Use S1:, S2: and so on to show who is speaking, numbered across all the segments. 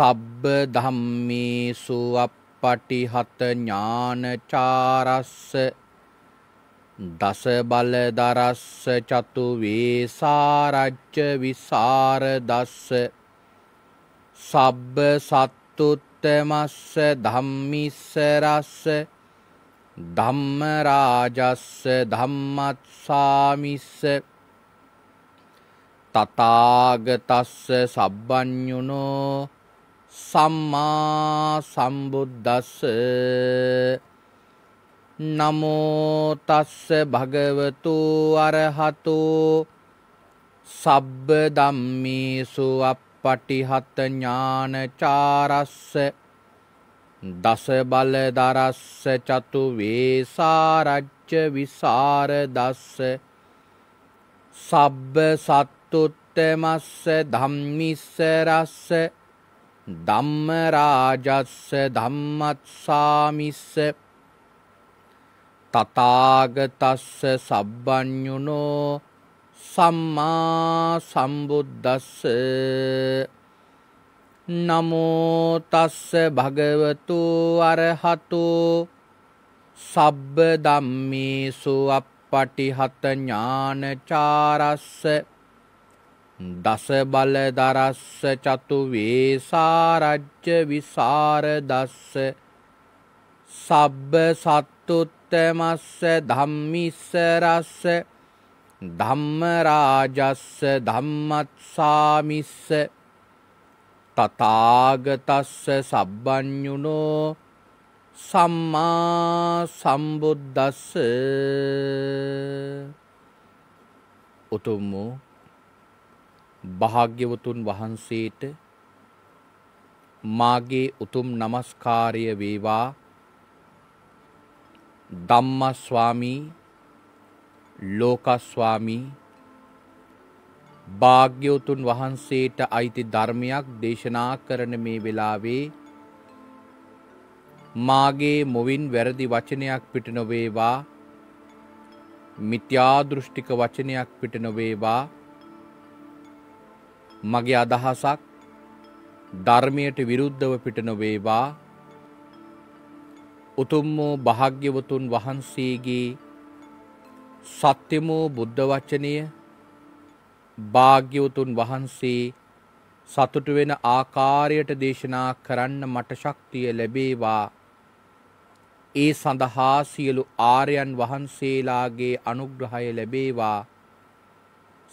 S1: සබ්බ ධම්මේසු අප්පටිහත ඥානචාරස්ස දස බල දරස්ස චතු වේසාරච්ච විසර දස්ස සබ්බ සත්තුත්තමස්ස ධම්මිස්ස රස්ස ධම්ම රාජස්ස ධම්මත්සාමිස්ස තථාගතස්ස සබ්බඤුනෝ සම්මා සම්බුද්දස්ස නමෝ තස්ස භගවතු අරහතු සබ්බ ධම්මේසු අප්පටිහත ඥානචාරස්ස දස බල දරස්ස චතු වේසාරච්ච විසර දස්ස සබ්බ සත්තුත්තමස්ස ධම්මිස්ස රස්ස ධම්ම රාජස්ස ධම්මත්සාමිස්ස තථාගතස්ස සබ්බඤුනෝ සම්මා සම්බුද්දස්ස නමෝ තස්ස භගවතු අරහතු සබ්බ ධම්මේසු අප්පටිහත ඥානචාරස්ස දස බල දරස්ස චතු වේසාරජ්්‍ය විසාර දස්ස සබ්බ සත්තුත්තමස්ස ධම්මිස්ස රස්ස ධම්මරාජස්ස ධම්මත්සාමිස්ස තතාගතස්ස සබ්බ්ඥුනෝ සම්මා සම්බුද්දස්ස උතුම් වූ භාග්‍යවතුන් වහන්සේට මාගේ උතුම් නමස්කාරය වේවා ධම්මස්වාමී ලෝකස්වාමී භාග්‍යවතුන් වහන්සේට අයිති ධර්මයක් දේශනා කරන මේ වෙලාවේ මාගේ මොවින් වැරදි වචනයක් පිට නොවේවා මිත්‍යාදෘෂ්ටික වචනයක් පිට නොවේවා මගේ අදහසක් ධර්මයට විරුද්ධව පිට නොවේවා උතුම් වූ භාග්‍යවතුන් වහන්සේගේ සත්‍යමෝ බුද්ධ වචනය භාග්‍යවතුන් වහන්සේ සතුටු වෙන ආකාරයට දේශනා කරන්න මට ශක්තිය ලැබේවා ඒ සඳහා සියලු ආර්යයන් වහන්සේලාගේ අනුග්‍රහය ලැබේවා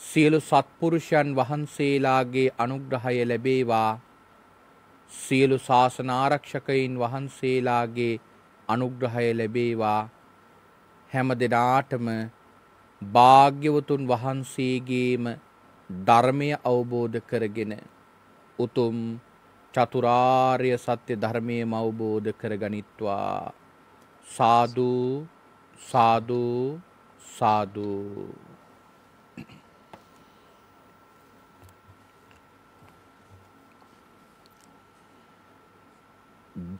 S1: සියලු සත්පුරුෂයන් වහන්සේලාගේ අනුග්‍රහය ලැබේවා සියලු ශාසනාරක්ෂකයින් වහන්සේලාගේ අනුග්‍රහය ලැබේවා හැම දෙනාටම භාග්‍යවතුන් වහන්සේගේම ධර්මය අවබෝධ කරගෙන උතුම් චතුරාර්ය සත්‍ය ධර්මය අවබෝධ කරගනිත්වා සාදු සාදු සාදු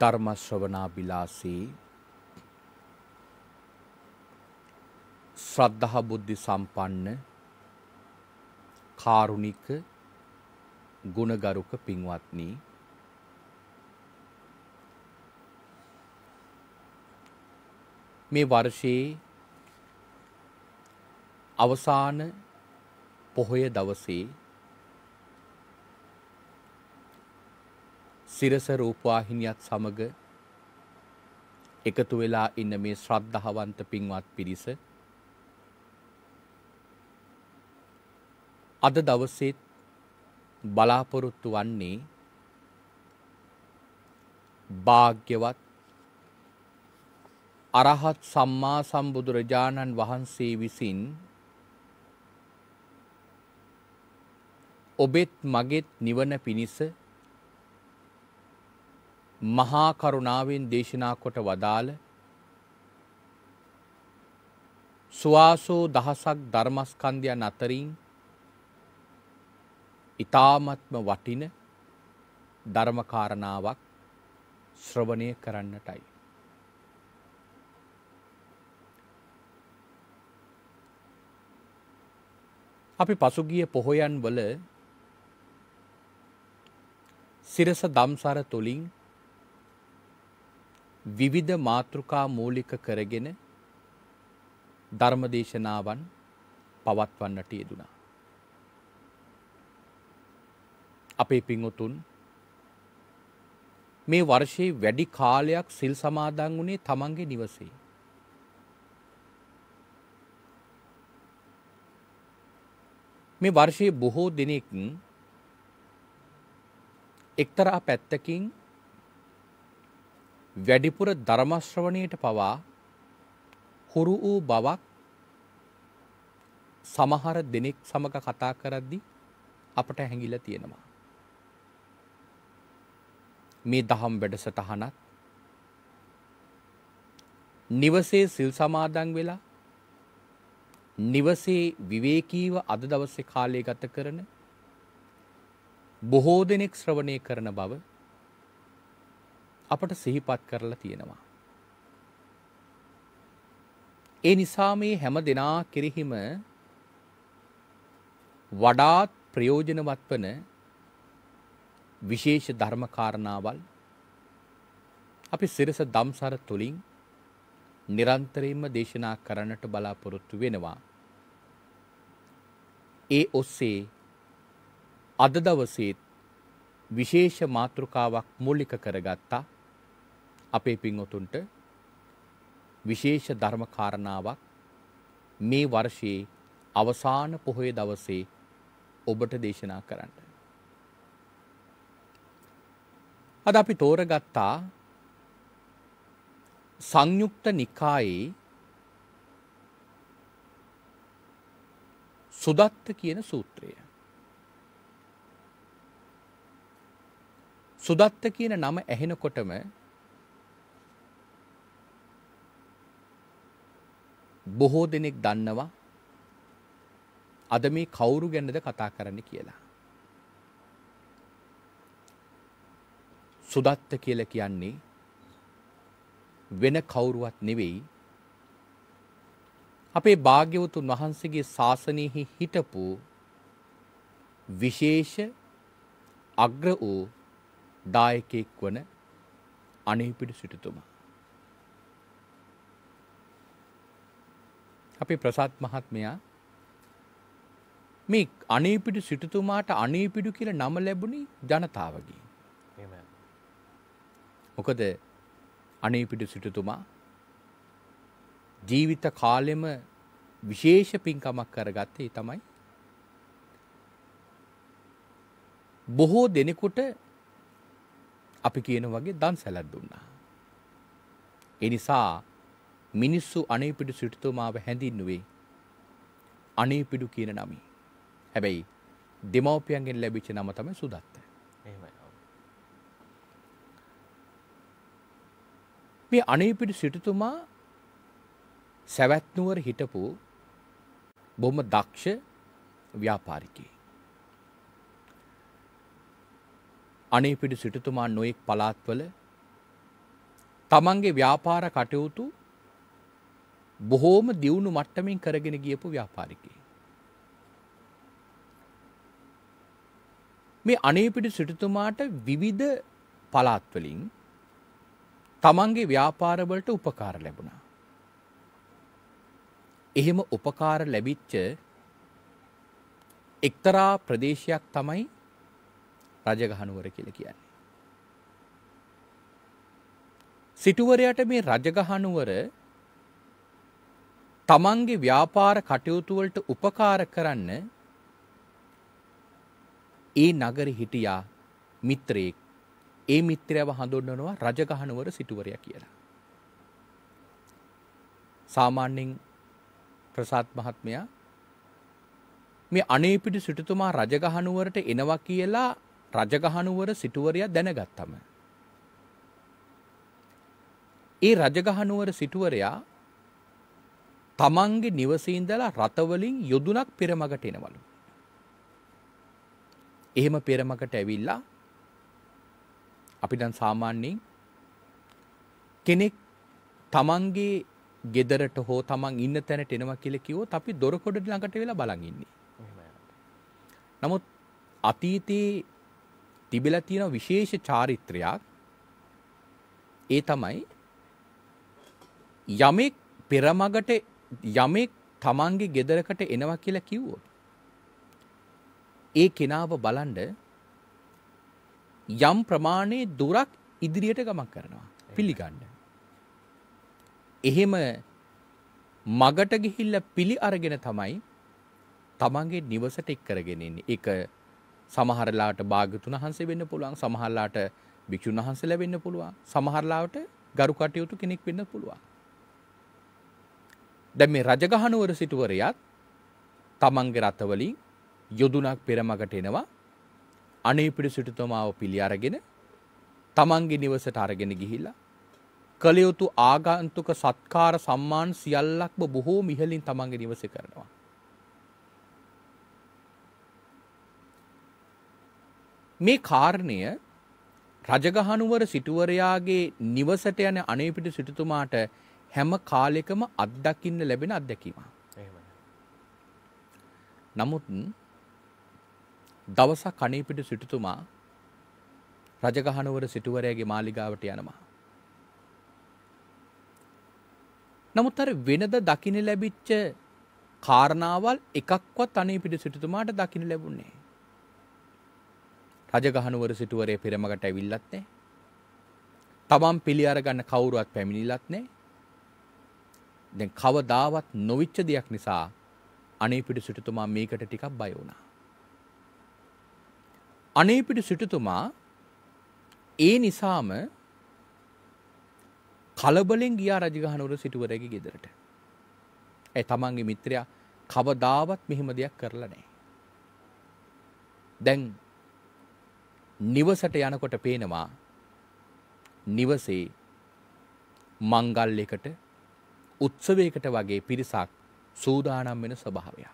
S1: ධර්මශ්‍රවනාබිලාසී ශ්‍රද්ධහ බුද්ධි සම්පන්න කාරුණික ගුණගරුක පින්වත්නී මේ වර්ෂයේ අවසාන පොහොය දවසේ සිරස රූපවාහිනියත් සමග එකතු වෙලා ඉන්න මේ ශ්‍රද්ධාවන්ත පින්වත් පිරිස අද දවසේ බලාපොරොත්තු වන්නේ භාග්‍යවත් අරහත් සම්මා සම්බුදුරජාණන් වහන්සේ විසින් ඔබෙත් මගෙත් නිවන පිණිස මහා කරුණාවෙන් දේශනා කොට වදාළ සුවාසෝ දහසක් ධර්මස්කන්ධයන් අතරින් ඉතාමත්ම වටින ධර්මකාරණාවක් ශ්‍රවණය කරන්නටයි. අපි පසුගිය පොහොයන් වල සිරස දම්සර තුළින් විවිධ මාතෘකා මූලික කරගෙන ධර්මදේශනාවන් පවත්වන්නට යෙදුණා. අපේ පිංවතුන් මේ වර්ෂයේ වැඩි කාලයක් සිල් සමාදන් වුණේ තමන්ගේ නිවසේ. මේ වර්ෂයේ බොහෝ දෙනෙක් එක්තරා පැත්තකින් වැඩිපුර ධර්මශ්‍රවණයට පවා හුරු වූ බවක් සමහර දෙනෙක් සමග කතා කරද්දි අපට හැඟිල තියෙනවා. මේ දහම් වැඩසටහනත් නිවසේ සිල් සමාදන් වෙලා නිවසේ විවේකීව අද දවසේ කාලය ගත කරන බොහෝ දෙනෙක් ශ්‍රවණය කරන බව අපට සිහිපත් කරලා තියෙනවා. ඒ නිසා මේ හැම දෙනා කෙරෙහිම වඩාත් ප්‍රයෝජනවත් වන විශේෂ ධර්මකාරණාවල් අපි සිරස දම්සර තුළින් නිරන්තරයෙන්ම දේශනා කරන්නට බලාපොරොත්තු වෙනවා. ඒ ඔස්සේ අද දවසේත් විශේෂ මාතෘකාවක් මූලික කරගත්තා අපේ පින්වතුන්ට විශේෂ ධර්ම කාරණාවක් මේ වර්ෂයේ අවසාන පොහොය දවසේ ඔබට දේශනා කරන්න. අද අපි තෝරගත්තා සංයුක්ත නිකායේ සුදත්ත කියන සූත්‍රය. සුදත්ත කියන නම ඇහෙනකොටම බොහෝ දෙනෙක් දන්නවා අද මේ කවුරු ගැනද කතා කරන්න කියලා. සුදත්ත කියල කියන්නේ වෙන කවුරුවත් නෙවෙයි අපේ භාග්‍යවතුන් වහන්සේගේ ශාසනයෙහි හිටපු විශේෂ අග්‍ර වූ දායකෙක් වන අනෙහිපිට සිටුතුමා. අපි ප්‍රසාත් මහත්මයා මේ අනේපිඩු සිටුතුමාට අනේපිඩු කියල නම ලැබුණි ජනතාවගේ. මොකද අනේපිඩු සිටුතුමා ජීවිත කාලෙම විශේෂ පින්කමක් කරගත්තේ තමයි. බොහෝ දෙනෙකුට අපි කියන වගේ දන් සැලත් දුන්නා. එනිසා මිනිස්සු අනේපිඩු සිටුතුමාව හැඳින්නුවේ අනේපිඩු කියන නමි. හැබැයි දෙමව්පියන්ගෙන් ලැබිච්ච නම තමයි සුදත්ත. මේ අනේපිඩු සිටුතුමා සැවැත්නුවර හිටපු බොහොම දක්ෂ ව්‍යාපාරිකයෙක්. අනේපිඩු සිටුතුමා නොයෙක් පලාත්වල තමන්ගේ ව්‍යාපාර කටයුතු බොහෝම දියුණු මට්ටමින් කරගෙන ගියපු ව්‍යාපාරිකය. මේ අනේපිටි සිටුතුමාට විවිධ පලාත්වලින් තමන්ගේ ව්‍යාපාරවලට උපකාර ලැබුණා. එහෙම උපකාර ලැබිච්ච එක්තරා ප්‍රදේශයක් තමයි රජගහනුවර කියලා කියන්නේ. සිටුවරයට මේ රජගහනුවර තමන්ගේ ව්‍යාපාර කටයුතු වලට උපකාර කරන්න ඒ නගරේ හිටියා මිත්‍රයෙක් ඒ මිත්‍රයව හඳුන්වනවා රජගහනුවර සිටුවරයා කියලා. සාමාන්‍යයෙන් ප්‍රසාද් මහත්මයා මේ අනේපිටි සිටුතුමා රජගහනුවරට එනවා කියලා රජගහනුවර සිටුවරයා දැනගත්තම. ඒ රජගහනුවර සිටුවරයා තමන්ගේ නිවසේ ඉඳලා රතවලින් යොදුනක් පෙරමකට එනවලු. එහෙම පෙරමකට ඇවිල්ලා අපි දැන් සාමාන්‍යයෙන් කෙනෙක් තමන්ගේ ගෙදරට හෝ තමන් ඉන්න තැනට එනවා කියලා කිව්වොත් අපි දොරකොඩ ළඟට වෙලා බලන් ඉන්නේ. නමුත් අතීතයේ තිබිලා තියෙන විශේෂ චාරිත්‍රයක් ඒ තමයි යමෙක් පෙරමගට යමෙක් තමන්ගේ ගෙදරකට එනවා කියලා කිව්වොත් ඒ කෙනාව බලන්ඩ යම් ප්‍රමාණයේ දුරක් ඉදිරියට ගමක් කරනවා පිළිගන්න. එහෙම මගට ගිහිල්ල පිළි අරගෙන තමයි තමන්ගේ නිවසට එක් කරගෙනන්නේ එක සමහරලාට භාගතුන් වහන්සේ වෙන්න පුළුවන් සමහරලාට භික්‍ෂුන් වහන්සේ ලැබෙන්න පුළුවන් සමහරලාට ගරු කටයුතු කෙනෙක් වෙන්න පුළුවන් දැන් මේ රජගහනුවර සිටුවරයත් තමන්ගේ රථවලින් යොදුනක් පෙරමකට එනවා අනේ පිටු සිටුතුමාව පිළි අරගෙන තමන්ගේ නිවසට අරගෙන ගිහිල්ලා කලයුතු ආගන්තුක සත්කාර සම්මාන සියල්ලක්ම බොහෝ මිහලින් තමන්ගේ නිවස කරනවා. මේ කාරණය රජගහනුවර සිටුවරයාගේ නිවසට යන අනේපිට සිටුතුමාට හැම කාලෙකම අත්දකින්න ලැබෙන අත්දැකීම. නමුත් දවස කණීපිට සිටුතුමා රජගහනුවර සිටුවරයගේ මාලිගාවට යනවා. නමුත් අර වෙනද දකින ලැබිච්ච කාරණාවල් එකක්වත් අනීපිට සිටුතුමාට දකින ලැබුණේ. රජගහනුවර සිටුවරේ පෙරමකට ඇවිල්ලත් නෑ. තමන් පිළි අරගන්න කවුරුවත් පැමිණිලත් නෑ. දැන් කවදාවත් නොවිච්ච දෙයක් නිසා අනේපිඩි සිටුතුමා මේකට ටිකක් බය වුණා. අනේපිඩි සිටුතුමා ඒ නිසාම කලබලෙන් ගියා රජගහනුවර සිටුවරගේ ගෙදරට. ඇයි තමන්ගේ මිත්‍රයා කවදාවත් මෙහෙම දෙයක් කරලා නැහැ. දැන් නිවසට යනකොට පේනවා නිවසේ මංගල්‍යකට උත්සවයකට වගේ පිරිසක් සූදානම් වෙන ස්වභාවයක්.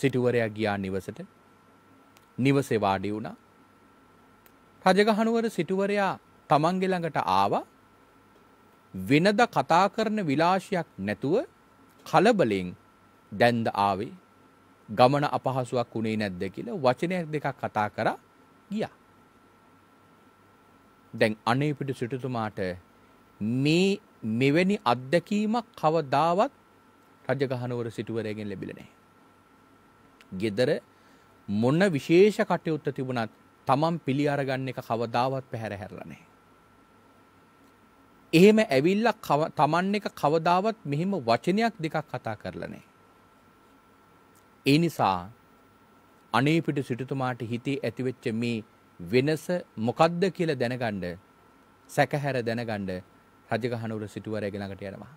S1: සිටුවරයා ගියා නිවසට නිවසේ වාඩි වුණා. රජගහනුවර සිටුවරයා තමන්ගේ ළඟට ආවා. වෙනද කතා කරන විලාශයක් නැතුව කලබලෙන් දැන්ද ආවේ ගමන අපහසුවක් වුණේ නැද්ද කියලා වචනයක් දෙකක් කතා කරා ගියා. දැන් අනේ පිටු සිටුතුමාට මේ මෙවැනි අත්දැකීමක් කවදාවත් රජගහනුවර සිටුවරයගෙන් ලැබිලා නැහැ. gedara මොන විශේෂ කටයුත්ත තිබුණත් Taman පිළි අරගන්න එක කවදාවත් පැහැර හැරලා නැහැ. එහෙම ඇවිල්ලා Taman එක කවදාවත් මෙහිම වචනයක් දෙකක් කතා කරලා නැහැ. ඒ නිසා අනේ පිට සිටුතුමාට හිතේ ඇතිවෙච්ච මේ වෙනස මොකද්ද කියලා දැනගන්න සැකහැර දැනගන්න රජගහනුවර සිටුවරයග ළඟට යනවා.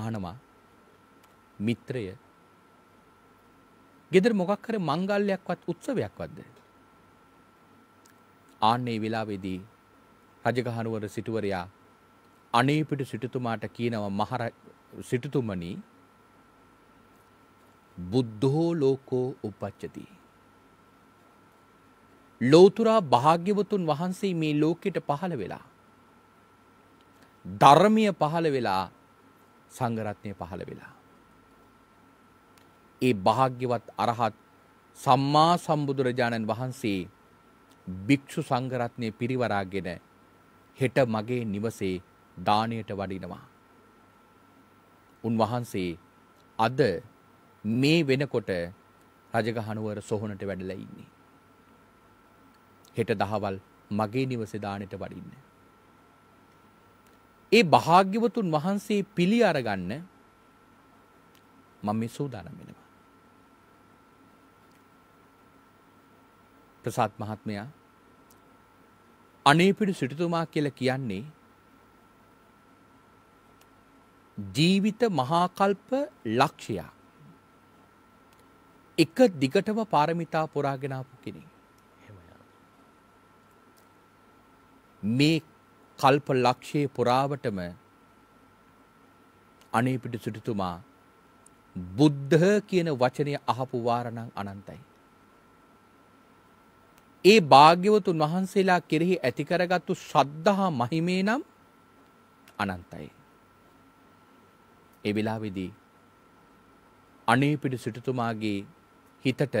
S1: අහනවා මිත්‍රය ගෙදර මොකක්කර මංගල්ලයක්වත් උත්සවයක්වත්ද. ආන්නේ වෙලාවෙදී රජගහනුවර සිටුවරයා අනේපිට සිටුතුමාට කියනව මහර සිටුතුමනි බුද්ධෝ ලෝකෝ උපච්චති. ලෝතුරා භාග්‍යවතුන් වහන්සේ මේ ලෝකෙට පහළ වෙලා. ධර්මය පහළ වෙලා සංගරත්නය පහළ වෙලා. ඒ භාග්‍යවත් අරහත් සම්මා සම්බුදුරජාණන් වහන්සේ භික්‍ෂු සංගරත්නය පිරිවරාගෙන හෙට මගේ නිවසේ දානයට වඩිනවා. උන්වහන්සේ අද මේ වෙනකොට රජගහනුවර සොහොනට වැඩලඉන්නේ. හෙට දහවල් මගේ නිවසේ දානයට වඩින්න. ඒ භාග්‍යවතුන් වහන්සේ පිළි අරගන්න මම මේ සූදානම් වෙනවා. ප්‍රසාත් මහත්මයා අනේපිඩු සිටුතුමා කියලා කියන්නේ ජීවිත මහාකල්ප ලක්ෂයා එක දිගටම පාරමිතා පුරාගෙනාපු කෙනෙක්. මේ කල්ප ලක්ෂයේ පුරාවටම අනේ පිට සිටුතුමා බුද්ධ කියන වචනය අහපු වාරණං අනන්තයි. ඒ භාග්‍යවතුන් වහන්සේලා කෙරෙහි ඇතිකරගත්තු ශ්‍රද්ධහා මහිමේ නම් අනන්තයි. එවෙලා විදී අනේපිට සිටතුමාගේ හිතට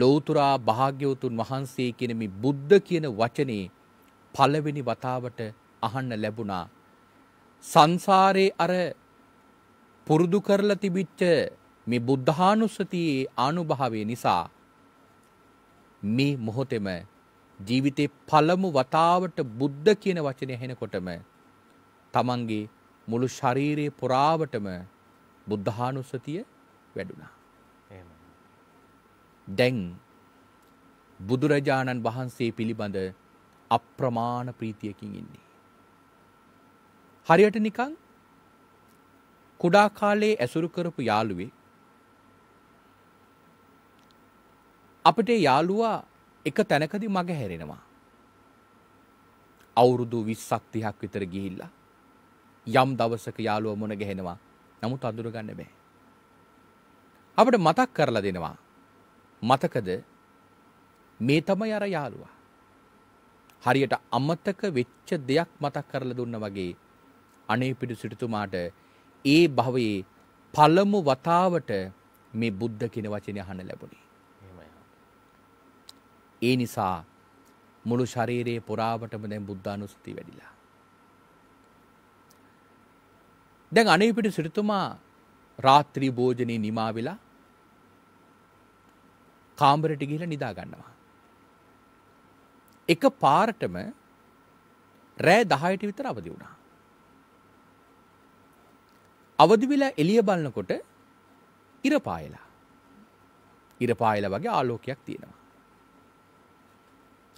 S1: ලෝතුරා භාග්‍යවතුන් වහන්සේ කෙනමි බුද්ධ කියන වචනේ පළවෙනි වතාවට අහන්න ලැබුණා. සංසාරේ අර පුරුදු කරලා තිබිච්ච මේ බුද්ධානුස්සතියේ ආනුභාවය නිසා මේ මොහොතෙම ජීවිතේ පළමු වතාවට බුද්ධ කියන වචනය ඇහෙනකොටම තමන්ගේ මුළු ශරීරයේ පුරාවටම බුද්ධානුස්සතිය වැඩුණා. දැන් බුදුරජාණන් වහන්සේ පිළිබඳ අප්‍රමාණ ප්‍රීතියකින් ඉන්නේ. හරියට නිකන් කුඩා කාලේ ඇසුරු කරපු යාළුවේ අපට යාළුවා එක තැනකදි මග හැරෙනවා. අවුරුදු විස්සක් තිහක් විතර ගිහිල්ලා යම් දවසක යාළුව මොන ගැහෙනවා නමුත් අඳුරගන්න බෑ. අපට මතක් කරලා දෙනවා මතකද මේ තමයි අර යාළුවා. හරියට අමතක වෙච්ච දෙයක් මතක් කරලා දුන්නා වගේ අනේ පිටු සිටුමාට ඒ භවයේ පළමු වතාවට මේ බුද්ධ කියන වචනේ අහන්න ලැබුණේ. ඒ නිසා මුළු ශරීරයේ පුරාවටම දැන් බුද්ධානුස්සතිය වැඩිලා. දැන් අනේ පිටු සිටුමා රාත්‍රී භෝජනේ නිමා වෙලා කාමරට ගිහිලා නිදා ගන්නවා. එක පාරටම රෑ දහයට විතර අවදි වුණා. අවදි වෙලා එළිය බලනකොට ඉර පායලා. ඉර පායලා වගේ ආලෝකයක් තියෙනවා.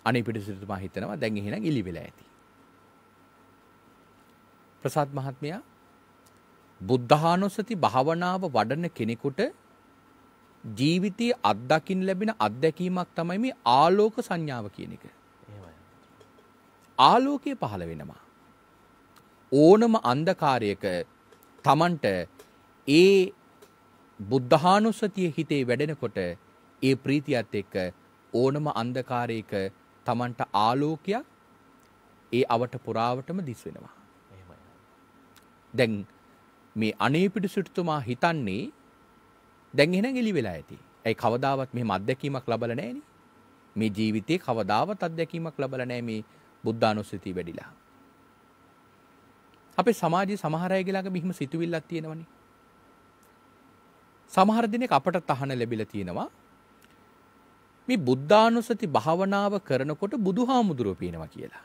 S1: අනේ පිටිසිටුමා හිතනවා දැන් එහෙනම් ඉලි වෙලා ඇති. ප්‍රසාද් මහත්මයා බුද්ධානුස්සති භාවනාව වඩන කෙනෙකුට ජීවිතයේ අත්දකින් ලැබෙන අත්දැකීමක් තමයි මේ ආලෝක සංඥාව කියන එක. ආලෝකය පහළ වෙනවා. ඕනම අන්දකාරයක තමන්ට ඒ බුද්ධානුස්සතිය හිතේ වැඩෙනකොට ඒ ප්‍රීතියත් එක්ක ඕනම අන්දකාරයක තමන්ට ආලෝකයක් ඒ අවට පුරාවටම දිස් වෙනවා. දැන් මේ අනේපිට සිටුතුමා හිතන්නේ දැන් එහෙනම් එලි වෙලා ඇති. ඇයි කවදාවත් මෙහෙම අත්දැකීමක් ලැබලා නැහෙනි? මේ ජීවිතේ කවදාවත් අත්දැකීමක් ලැබලා නැහැ මේ බුද්ධානුස්සතිය වැඩිලා. අපේ සමාජයේ සමහර අය ළඟ මෙහිම සිතුවිල්ලක් තියෙනවනේ. සමහර දිනක අපට තහන ලැබිලා තියෙනවා. මේ බුද්ධානුස්සති භාවනාව කරනකොට බුදුහාමුදුරුව පේනවා කියලා.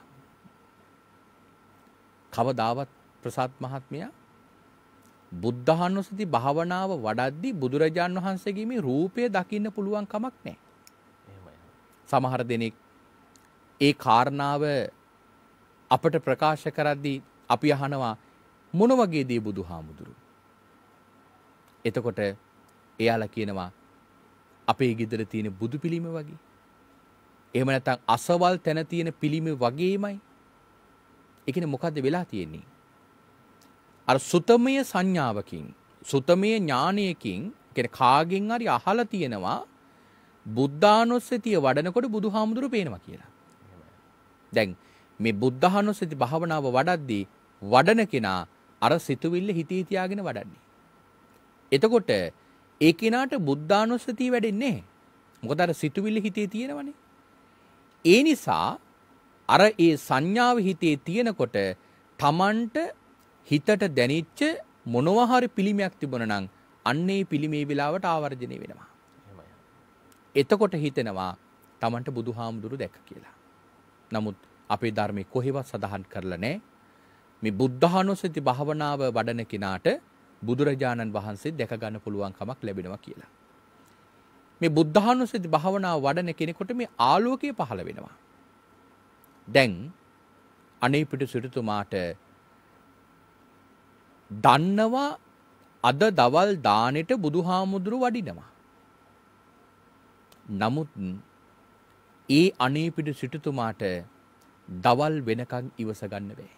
S1: කවදාවත් ප්‍රසාත් මහත්මයා බුද්ධානුස්සති භාවනාව වඩද්දී බුදුරජාන් වහන්සේගේ මේ රූපය දකින්න පුළුවන් කමක් නැහැ. සමහර දෙනෙක් ඒ කාරණාව අපට ප්‍රකාශ කරද්දී අපි අහනවා මොන වගේ දේ බුදුහාමුදුරු. එතකොට එයාලා කියනවා අපේ ගෙදර තියෙන බුදු පිළිම වගේ. එහෙම නැත්නම් අසවල් තැන තියෙන පිළිම වගේමයි. ඒ කියන්නේ මොකද්ද වෙලා තියෙන්නේ? අර සුතමය සංඥාවකින් සුතමය ඥානයකින් කියන්නේ කාගෙන් හරි අහලා තියෙනවා බුද්ධානුස්සතිය වඩනකොට බුදුහාමුදුරු පේනවා කියලා. දැන් මේ බුද්ධහනුස්සති භාවනාව වඩද්දී වඩන කෙනා අර සිතුවිල්ල හිතේ තියාගෙන වඩන්නේ. එතකොට ඒ කෙනාට බුද්ධානුස්සතිය වැඩෙන්නේ මොකද අර සිතුවිල්ල හිතේ තියෙනවනේ. ඒ නිසා අර ඒ සංඥාව හිතේ තියෙනකොට Tamanට හිතට දැනෙච්ච මොනවා හරි පිළිමයක් තිබුණා නම් අන්නේ පිළිමේ වෙලාවට ආවර්ජනය වෙනවා. එතකොට හිතෙනවා Tamanට බුදුහාමුදුරු දැක්ක කියලා. නමුත් අපේ ධර්මය කොහෙවත් සඳහන් කරලා නෑ. මේ බුද්ධානුස්සති භාවනාව වඩන කෙනාට බුදුරජාණන් වහන්සේ දැක ගන්න පුළුවන් කමක් ලැබෙනවා කියලා. මේ බුද්ධානුස්සති භාවනාව වඩන කෙනෙකුට මේ ආලෝකය පහළ වෙනවා. දැන් අනේ පිට සිටුතුමාට දන්නවා අද දවල් දානෙට බුදුහාමුදුරු වඩිනවා. නමුත් ඒ අනේපිඩු සිටුතුමාට දවල් වෙනකං ඉවසගන්න බෑ.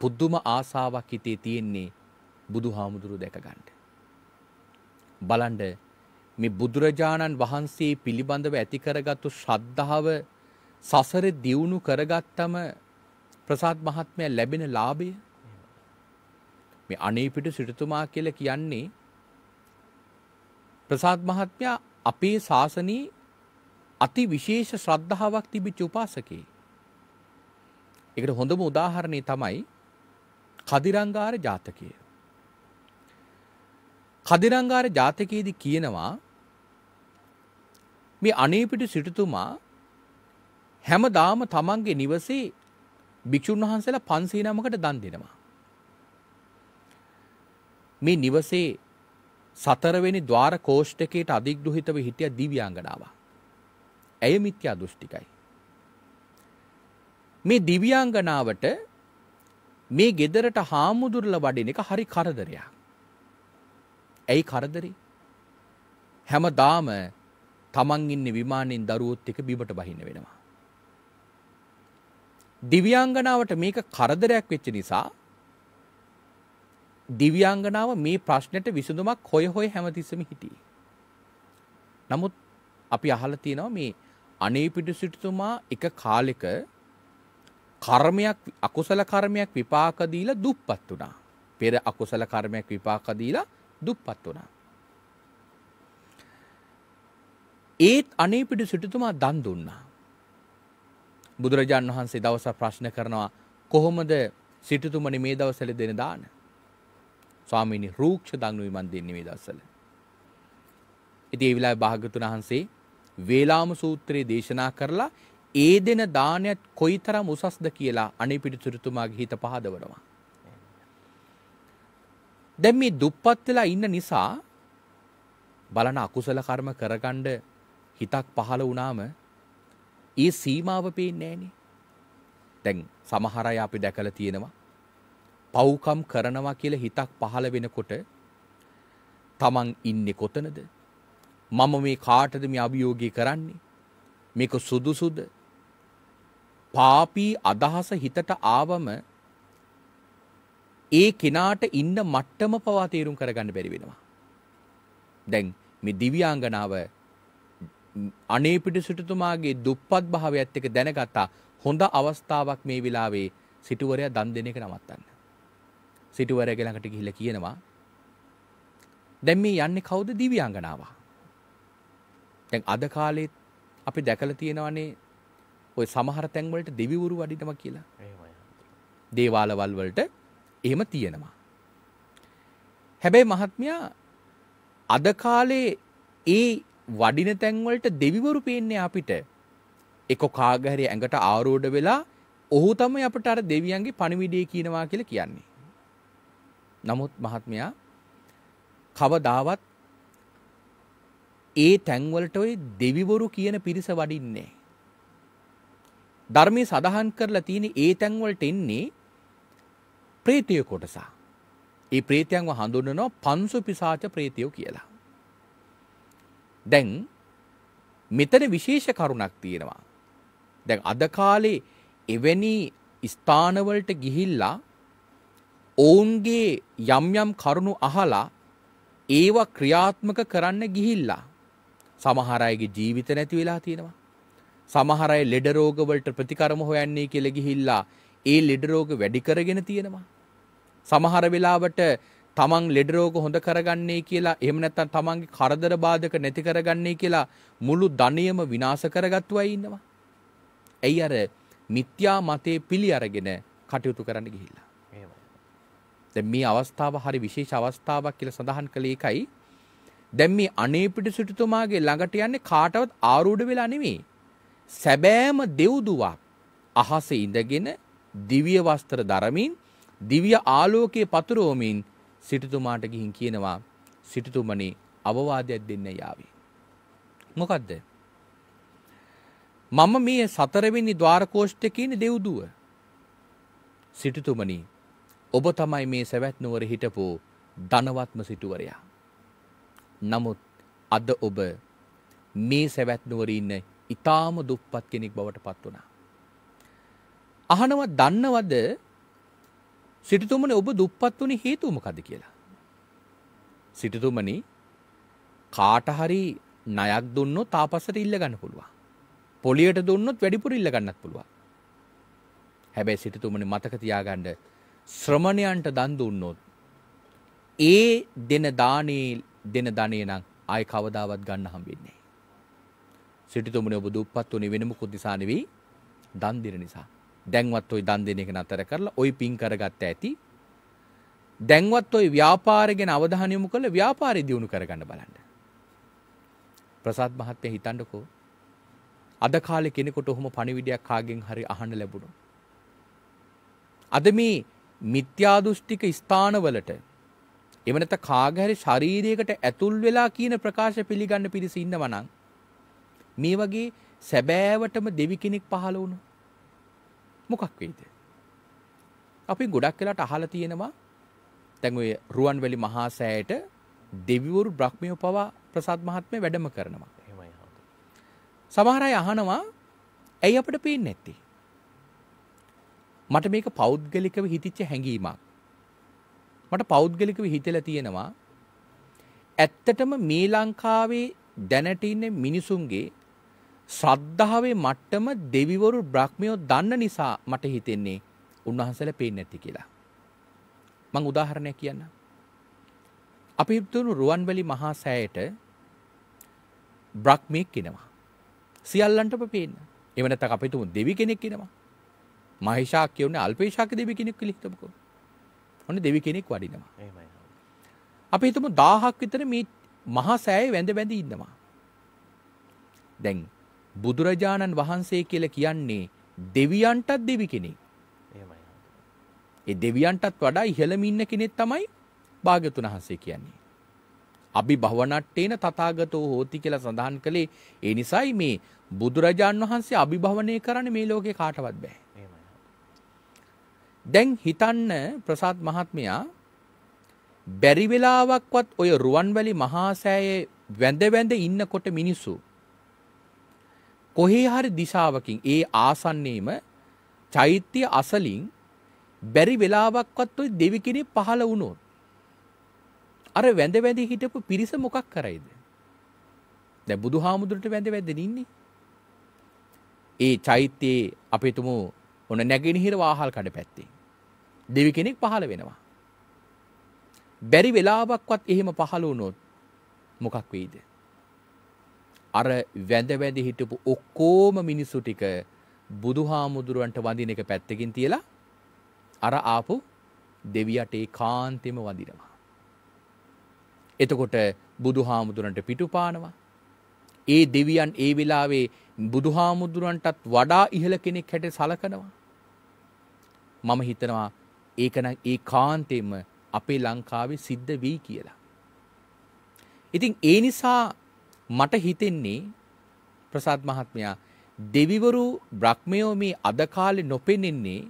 S1: පුද්දුම ආසාවක් හිතේ තියෙන්නේ බුදු හාමුදුරු දැකගන්ට. බලන්ඩ මේ බුදුරජාණන් වහන්සේ පිළිබඳව ඇතිකරගත්තු ශ්‍රද්ධාව සසර දියුණු කරගත්තම ප්‍රසාත් මහත්මය ලැබෙන ලාභය මේ අනේපිට සිටතුමා කියල කියන්නේ ප්‍රසාත් මහත්මයා අපේ ශාසනී අති විශේෂ ශ්‍රද්ධාවක් තිබිච්ච උපාසකේ. ඒකට හොඳම උදාහරණේ තමයි කදිරංගාර ජාතකය. කදිරංගාර ජාතකයේදී කියනවා මේ අනේපිටි සිටුතුමා හැමදාම තමන්ගේ නිවසේ භික්ෂුන් වහන්සේලා 500නමකට දන් දෙනවා. මේ නිවසේ සතරවෙනි ద్వාර කෝෂ්ඨකයට අධිග්‍රහිතව හිටිය දිව්‍යාංගනාවක්. ඇය මිත්‍යා දෘෂ්ටිකයි. මේ දිව්‍යාංගනාවට මේ ගෙදරට හාමුදුරල වඩින එක හරි කරදරයක්. ඇයි කරදරේ? හැමදාම තමන් ඉන්නේ විමානයෙන් දරුවොත් එක බිබට බහින්න වෙනවා. දිව්‍යාංගනාවට මේක කරදරයක් වෙච්ච නිසා දිව්‍යාංගනාව මේ ප්‍රශ්නෙට විසඳුමක් හොය හොය හැමතිස්සෙම හිටියේ. නමුත් අපි අහලා තියෙනවා මේ අනේපිඬු සිටුතුමා එක කාලෙක කර්මයක් අකුසල කර්මයක් විපාක දීලා දුප්පත් වුණා. පෙර අකුසල කර්මයක් විපාක දීලා දුප්පත් වුණා. ඒත් අනේපිඬු සිටුතුමා දන් දුන්නා. බුදුරජාන් වහන්සේ දවසක් ප්‍රශ්න කරනවා කොහොමද සිටුතුමනි මේ දවස්වල දෙන දාන? ස්වාමීනි රූක්ෂ දන් නුයි මන් දෙන්නේ මේ දවස්වල. ඉතින් ඒ වෙලාවේ භාග්‍යතුන් වහන්සේ වේලාම සූත්‍රයේ දේශනා කරලා ඒ දෙන දානයත් කොයිතරම් උසස්ද කියලා අනේ පිටිතුරුතුමාගේ හිත පහදවනවා. දැන් මේ දුප්පත් වෙලා ඉන්න නිසා බලන අකුසල කර්ම කරගන්න හිතක් පහළ වුණාම ඒ සීමාව පේන්නේ නැහනේ. දැන් සමහර අය අපි දැකලා තියෙනවා පව්කම් කරනවා කියලා හිතක් පහළ වෙනකොට තමන් ඉන්නේ කොතනද මම මේ කාටද මේ අභියෝගය කරන්නේ මේක සුදුසුද පාපී අදහස හිතට ආවම ඒ කෙනාට ඉන්න මට්ටම පවා තේරුම් කරගන්න බැරි වෙනවා දැන් මේ දිව්‍යාංගනාව අනේ පිටිසුටුතුමාගේ දුප්පත් භාවයත් එක්ක දැනගත්තා හොඳ අවස්ථාවක් මේ වෙලාවේ සිටුවරයා දන් දෙන එක නවත්තන්න. සිටුවරයා ළඟට ගිහිල්ලා කියනවා දැන් මේ යන්නේ කවුද දිව්‍යාංගනාවා? දැන් අද කාලෙත් අපි දැකලා තියෙනවානේ ওই සමහර තැන් වලට දෙවිවරු වඩිනවා කියලා. එහෙමයි. දේවාලවල් වලට එහෙම තියෙනවා. හැබැයි මහත්මයා අද කාලේ ඒ වඩින තැන් වලට දෙවිවරු පේන්නේ අපිට. එක කාගහරි ඇඟට ආරෝඪ වෙලා ඔහු තමයි අපට අර දෙවියන්ගේ පණිවිඩය කියනවා කියලා කියන්නේ. නමුත් මහත්මයා කවදාවත් ඒ තැන්වලට ඔය දෙවිවරු කියන පිරිස වඩින්නේ. ධර්මයේ සඳහන් කරලා තියෙන ඒ තැන්වලට එන්නේ ප්‍රේතය කොටස. ඒ ප්‍රේතයන්ව හඳුන්වනවා පන්සු පිසාච ප්‍රේතයෝ කියලා. දැන් මෙතන විශේෂ කරුණක් තියෙනවා. දැන් අද කාලේ එවැනි ස්ථානවලට ගිහිල්ලා ඔවුන්ගේ යම් යම් කරුණු අහලා ඒවා ක්‍රියාත්මක කරන්න ගිහිල්ලා සමහර අයගේ ජීවිත නැති වෙලා තියෙනවා. සමහර අය ලෙඩ රෝග වලට ප්‍රතිකරම හොයන්නේ කියලා ගිහිල්ලා ඒ ලෙඩ රෝග වැඩි කරගෙන තියෙනවා. සමහර වෙලාවට තමන් ලෙඩ රෝග හොඳ කරගන්නේ කියලා එහෙම නැත්නම් තමන්ගේ කරදර බාධක නැති කරගන්නේ කියලා මුළු ධනියම විනාශ කරගත්තු අය ඉන්නවා. ඇයි අර මිත්‍යා මතේ පිළි අරගෙන කටයුතු කරන්න ගිහිල්ලා. දැන් මේ අවස්ථාව හරි විශේෂ අවස්ථාවක් කියලා සඳහන් කළේ එකයි දැන් මේ අනේපිට සිටුතුමාගේ ළඟට යන්නේ කාටවත් ආරූඪ වෙලා නෙමෙයි. සැබෑම දෙව්දුවක් අහසේ ඉඳගෙන දිව්‍ය වස්ත්‍ර දරමින් දිව්‍ය ආලෝකයේ පතුරවමින් සිටුතුමාට ගිහින් කියනවා සිටුතුමනි අවවාදයක් දෙන්න යාවි. මොකද්ද? මම මේ සතරවෙනි ద్వාරකෝෂ්ඨේ කියන දෙව්දුව. සිටුතුමනි ඔබ තමයි මේ සවැත් නුවර හිටපු ධනවත්ම සිටුවරයා. නමුත් අද ඔබ මේ සැවැත් නුවර ඉන්න ඊටාම දුප්පත් කෙනෙක් බවට පත් වුණා. අහනවා දන්නවද සිටුතුමනි ඔබ දුප්පත් වුණේ හේතුව මොකද්ද කියලා? සිටුතුමනි කාට හරි ණයක් දුන්නොත් තාපසට ඉල්ල ගන්න පුළුවන්. පොලියට දුන්නොත් වැඩිපුර ඉල්ල ගන්නත් පුළුවන්. හැබැයි සිටුතුමනි මතක තියාගන්න ශ්‍රමණයන්ට දන් දුන්නොත් ඒ දෙන දානේ දෙන ධනය නම් ආය කවදාවත් ගන්න හම්බෙන්නේ. සිටිතුමන ඔබ දුප්පත් වනේ වෙන මුකුත් නිසා නෙවෙයි දන් දෙන නිසා. දැන්වත් ওই දන් දෙන එක නතර කරලා ওই පින් කරගත්ත ඇති. දැන්වත් ওই ව්‍යාපාරය ගැන අවධානය යොමු කරලා ව්‍යාපාරය දියුණු කරගන්න බලන්න. ප්‍රසාද් මහත්තයා හිතන්නකෝ අද කාලේ කෙනෙකුට ඔහොම පණිවිඩයක් කාගෙන් හරි අහන්න ලැබුණොත් අද මේ මිත්‍යා දෘෂ්ටික ස්ථානවලට එහෙම නැත්නම් කාගේ හරි ශරීරයකට ඇතුල් වෙලා කියන ප්‍රකාශ පිළිගන්න පිරිස ඉන්නවා නම් මේ වගේ සැබෑවටම දෙවි කෙනෙක් පහළ වුණා. මොකක් වෙයිද? අපි ගොඩක් වෙලාට අහලා තියෙනවා දැන් ඔය රුවන්වැලි මහා සෑයට දෙවිවරු බ්‍රහ්මියෝ පවා ප්‍රසාද් මහත්මයා වැඩම කරනවා. එහෙමයි හවුද. සමහර අය අහනවා ඇයි අපිට පේන්නේ නැත්තේ? මට මේක පෞද්ගලිකව හිතිච්ච හැඟීමක්. මට පෞද්ගලිකව හිතලා තියෙනවා ඇත්තටම මේ ලංකාවේ දැනට ඉන්න මිනිසුන්ගේ ශ්‍රද්ධාවේ මට්ටම දෙවිවරු බ්‍රහ්මියෝ දන්න නිසා මට හිතෙන්නේ උන්වහන්සේලා පේන්නේ නැති කියලා. මං උදාහරණයක් කියන්න. අපි හිතමු රුවන්වැලි මහා සෑයට බ්‍රහ්මියෙක් ඉනවා. සියල්ලන්ටම පේන්න. එවනතක අපි තුමු දෙවි කෙනෙක් ඉනවා. මහේෂාක් කියන්නේ අල්පේෂාක දෙවි කෙනෙක් කියලා හිතමුකෝ. ඔන්න දෙවි කෙනෙක් වඩිනවා. අපි හිතමු 1000ක් විතර මේ මහා සෑයේ වැඳ වැඳ ඉන්නවා. දැන් බුදුරජාණන් වහන්සේ කියලා කියන්නේ දෙවියන්ටත් දෙවි කෙනෙක්. ඒ දෙවියන්ටත් වඩා ඉහළම ඉන්න කෙනෙක් තමයි භාග්‍යතුන් වහන්සේ කියන්නේ. අභි භවනට්ටේන තථාගතෝ හෝති කියලා සඳහන් කළේ ඒ නිසයි මේ බුදුරජාන් වහන්සේ අභිභවනය කරන්න මේ ලෝකේ කාටවත් බෑ. දැන් හිතන්න ප්‍රසාද් මහත්මයා බැරි වෙලාවක්වත් ඔය රුවන්වැලි මහා සෑයේ වැඳ වැඳ ඉන්නකොට මිනිස්සු කොහේ හරි දිශාවකින් ඒ ආසන්නයේම චෛත්‍ය අසලින් බැරි වෙලාවක්වත් ওই දෙවි කෙනෙක් පහළ වුණොත් අර වැඳ වැඳ හිටපු පිරිස මොකක් කරයිද? දැන් බුදුහාමුදුරට වැඳ වැඳින් ඉන්නේ. ඒ චෛත්‍යයේ අපිටම ඔන්න නැගෙනහිර වාහල් කඩ පැත්තේ දෙවි කෙනෙක් පහළ වෙනවා. බැරි වෙලාවක්වත් එහෙම පහළ වුණොත් මොකක් වෙයිද? අර වැඳ වැඳ හිටපු ඔක්කොම මිනිසු ටික බුදුහාමුදුරන්ට වඳින එක පැත්තකින් තියලා අර ආපු දෙවියට ඒ කාන්තෙම වඳිනවා. එතකොට බුදුහාමුදුරන්ට පිටුපානවා. ඒ දෙවියන් ඒ වෙලාවේ බුදුහාමුදුරන්ටත් වඩා ඉහළ කෙනෙක් හැට සලකනවා. මම හිතනවා ඒකන ඒ කාන්තෙම අපේ ලංකාවේ සිද්ධ වී කියලා. ඉතින් ඒ නිසා මට හිතෙන්නේ ප්‍රසාත් මහත්මයා දෙවිවරු බ්‍රහ්මයෝ මේ අද කාලේ නොපෙනෙන්නේ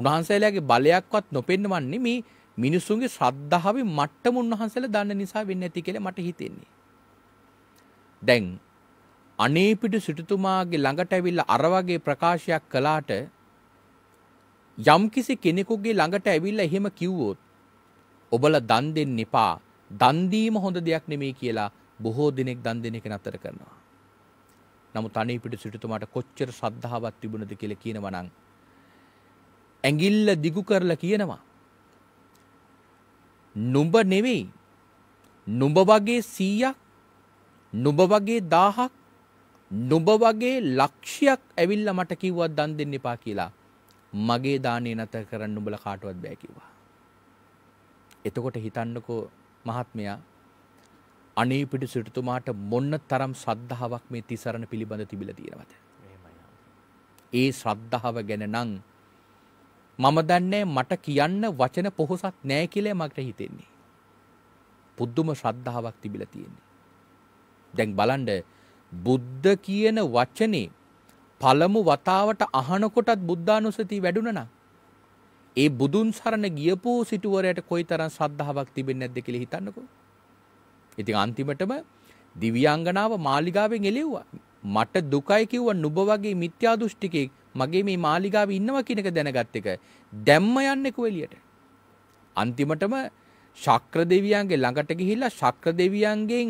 S1: උන්වහන්සේලාගේ බලයක්වත් නොපෙන්නවන්නේ මේ මිනිසුන්ගේ ශ්‍රද්ධාවේ මට්ටම උන්වහන්සේලා දන්න නිසා වෙන්නේ නැති කියලා මට හිතෙන්නේ. දැන් අනේපිට සිටුතුමාගේ ළඟට ඇවිල්ලා අර වගේ ප්‍රකාශයක් කළාට යම්කිසි කෙනෙකුගේ ළඟට ඇවිල්ලා එහෙම කිව්වොත් ඔබලා දන් දෙන්න එපා. දන් දීම හොඳ දෙයක් නෙමෙයි කියලා බොහෝ දෙනෙක් දන් දෙන එක නතර කරනවා. නමුත් අනේ පිට සිටුතුමාට කොච්චර ශ්‍රද්ධාවක් තිබුණද කියලා කියනවා නම් ඇඟිල්ල දිගු කරලා කියනවා. නුඹ නෙවෙයි. නුඹ වගේ 100ක් නුඹ වගේ 1000ක් නුඹ වගේ ලක්ෂයක් ඇවිල්ලා මට කිව්වා දන් දෙන්න එපා කියලා. මගේ දානය නැත කරන්න උඹල කාටවත් බෑ කිව්වා. එතකොට හිතන්නකෝ මහත්මයා අනේ පිටු සිටුතුමාට මොන්න තරම් ශ්‍රද්ධාවක් මේ තිසරණ පිළිබඳ තිබිලා තියෙනවද? ඒ ශ්‍රද්ධාව ගැන නම් මම දන්නේ මට කියන්න වචන පොහොසත් නෑ කියලා මට හිතෙන්නේ. පුදුම ශ්‍රද්ධාවක් තිබිලා තියෙන්නේ. දැන් බලන්න බුද්ධ කියන වචනේ පළමු වතාවට අහනකොටත් බුද්ධානුසතිය වැඩුණනම් ඒ බුදුන් සරණ ගියපු සිටුවරයට කොයිතරම් ශ්‍රද්ධාවක් තිබෙන්නේ නැද්ද කියලා හිතන්නකෝ. ඉතින් අන්තිමටම දිව්‍යාංගනාව මාලිගාවෙන් එළිව්වා. මට දුකයි කිව්ව නුඹ වගේ මිත්‍යා දෘෂ්ටිකෙක් මගේ මේ මාලිගාවේ ඉන්නවා කියන එක දැනගත් එක දැම්ම යන්නේ කොහෙලියට අන්තිමටම ශක්‍ර දෙවියන්ගේ ළඟට ගිහිල්ලා ශක්‍ර දෙවියන්ගෙන්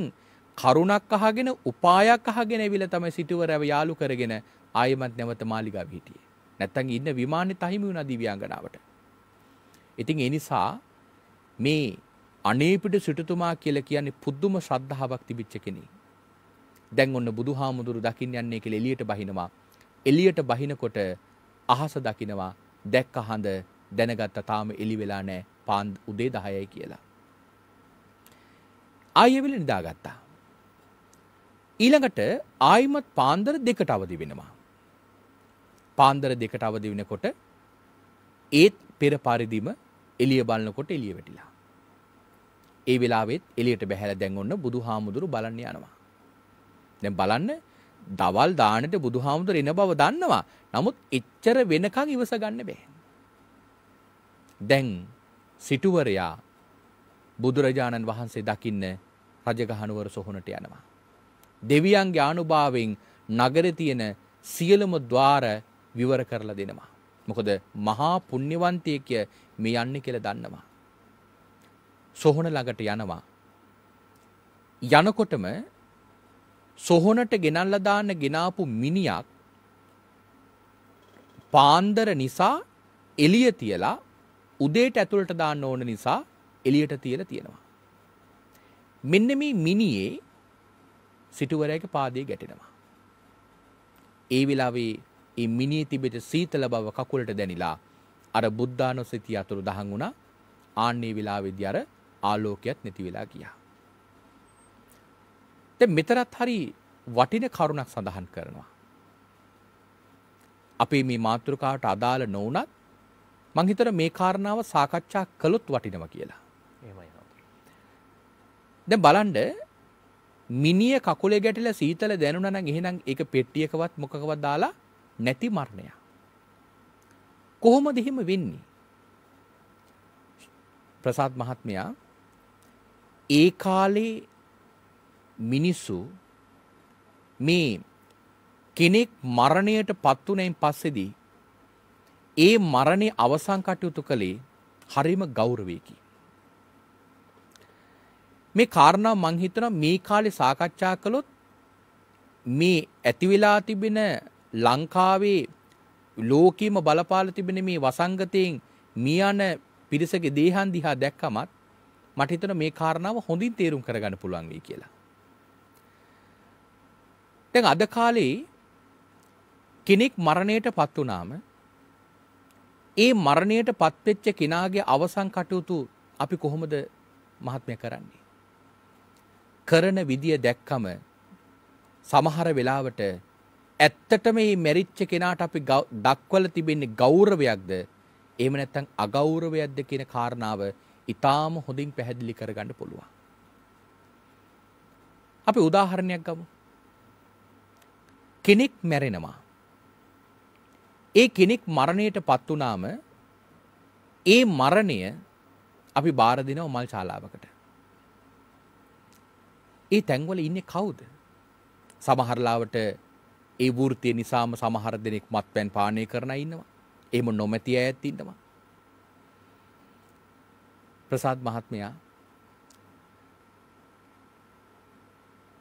S1: කරුණක් අහගෙන උපායක් අහගෙන එවිලා තමයි සිටුවරව යාලු කරගෙන ආයෙමත් නැවත මාලිගාව හිටියේ. නැත්තම් ඉන්න විමානේ තහිමි වුණා දිව්‍යාංගනාවට. ඉතින් ඒ නිසා මේ අනේපිට සිටුතුමා කියලා කියන්නේ පුදුම ශ්‍රද්ධාවක් තිබිච්ච කෙනෙක්. දැන් ඔන්න බුදුහාමුදුරු දකින්න යන්නේ කියලා එළියට බහිනවා. එළියට බහිනකොට අහස දකිනවා. දැක්ක හඳ දැනගත්තා තාම එළි වෙලා නැහැ. පාන් උදේ 10යි කියලා. ආයෙ වෙලින් දාගත්තා. ඊළඟට ආයිමත් පාන්දර දෙකට අවදි වෙනවා. පාන්දර දෙකට අවදි වෙනකොට ඒත් පෙර පරිදිම එළිය බලනකොට එළිය වැටිලා. ඒ වෙලාවෙත් එළියට බැහැලා දැන් ඔන්න බුදුහාමුදුරු බලන්න යනවා. දැන් බලන්න දවල් දානට බුදුහාමුදුර එන බව දන්නවා. නමුත් එච්චර වෙනකන් ඉවස ගන්න බෑ. දැන් සිටුවරයා බුදුරජාණන් වහන්සේ දකින්න රජගහනුවර සොහොනට යනවා. දෙවියන්ගේ ආනුභාවයෙන් නගරේ තියෙන සියලුම ద్వාර විවර කරලා දෙනවා. මොකද මහා පුණ්‍යවන්තයෙක්ය මේ යන්නේ කියලා දන්නවා. සොහොන ළඟට යනවා. යනකොටම සොහොනට ගෙනල්ලා දාන්න ගෙනාපු මිනිහක් පාන්දර නිසා එළිය තියලා උදේට ඇතුළට දාන්න ඕන නිසා එළියට තියලා තියෙනවා. මෙන්න මේ මිනියේ සිටුවරයක පාදේ ගැටෙනවා. ඒ වෙලාවේ ඒ මිනියේ තිබෙත සීතල බව කකුලට දැනිලා අර බුද්ධානුස්සතිය අතුරු දහන් වුණා. ආන්නේ වෙලාවේදී අර ආලෝකයක් නැති වෙලා ගියා. දැන් මෙතරත් හරි වටින කරුණක් සඳහන් කරනවා. අපේ මේ මාතෘකාවට අදාළ නොවුනත් මං හිතන මේ කාරණාව සාකච්ඡා කළොත් වටිනවා කියලා. එහෙමයි. දැන් බලන්න මිනිය කකුලේ ගැටිලා සීතල දැනුණා නම් එහෙනම් ඒක පෙට්ටියකවත් මොකකවත් දාලා නැති මරණය. කොහොමද එහෙම වෙන්නේ? ප්‍රසාද් මහත්මයා ඒ කාලේ මිනිස්සු මේ කෙනෙක් මරණයට පත් වුණයින් පස්සේදී ඒ මරණේ අවසන් කටයුතු කළේ හරිම ගෞරවයකින්. මේ කාරණා මං හිතනවා මේ කාලේ සාකච්ඡා කළොත් මේ ඇති වෙලා තිබෙන ලංකාවේ ලෝකීම බලපාල තිබෙන මේ වසංගතයෙන් මියන පිරිසගේ දේහන් දිහා දැක්කමත් මට හිතෙනවා මේ කාරණාව හොඳින් තේරුම් කරගන්න පුළුවන් වෙයි කියලා. දැන් අද කාලේ කෙනෙක් මරණයට පත් වුණාම ඒ මරණයට පත් වෙච්ච කෙනාගේ අවසන් කටයුතු අපි කොහොමද මහත්මය කරන්නේ? කරන විදිය දැක්කම සමහර වෙලාවට ඇත්තටම මේ මැරිච්ච කෙනාට අපි දක්වල තිබෙන්නේ ගෞරවයක්ද එහෙම නැත්නම් අගෞරවයක්ද කියන කාරණාව ඊටාම හොඳින් පැහැදිලි කරගන්න පුළුවන්. අපි උදාහරණයක් ගමු. කෙනෙක් මැරෙනවා. ඒ කෙනෙක් මරණයට පත් වුනාම ඒ මරණය අපි බාර දෙනවා මල් ශාලාවකට. ඒ තැන්වල ඉන්නේ කවුද? සමහරලාවට ඒ වෘතිය නිසාම සමහර දෙනෙක් මත්පැන් පානය කරන ඉන්නවා. එහෙම නොමැති අයත් ඉන්නවා. ප්‍රසාද් මහත්මයා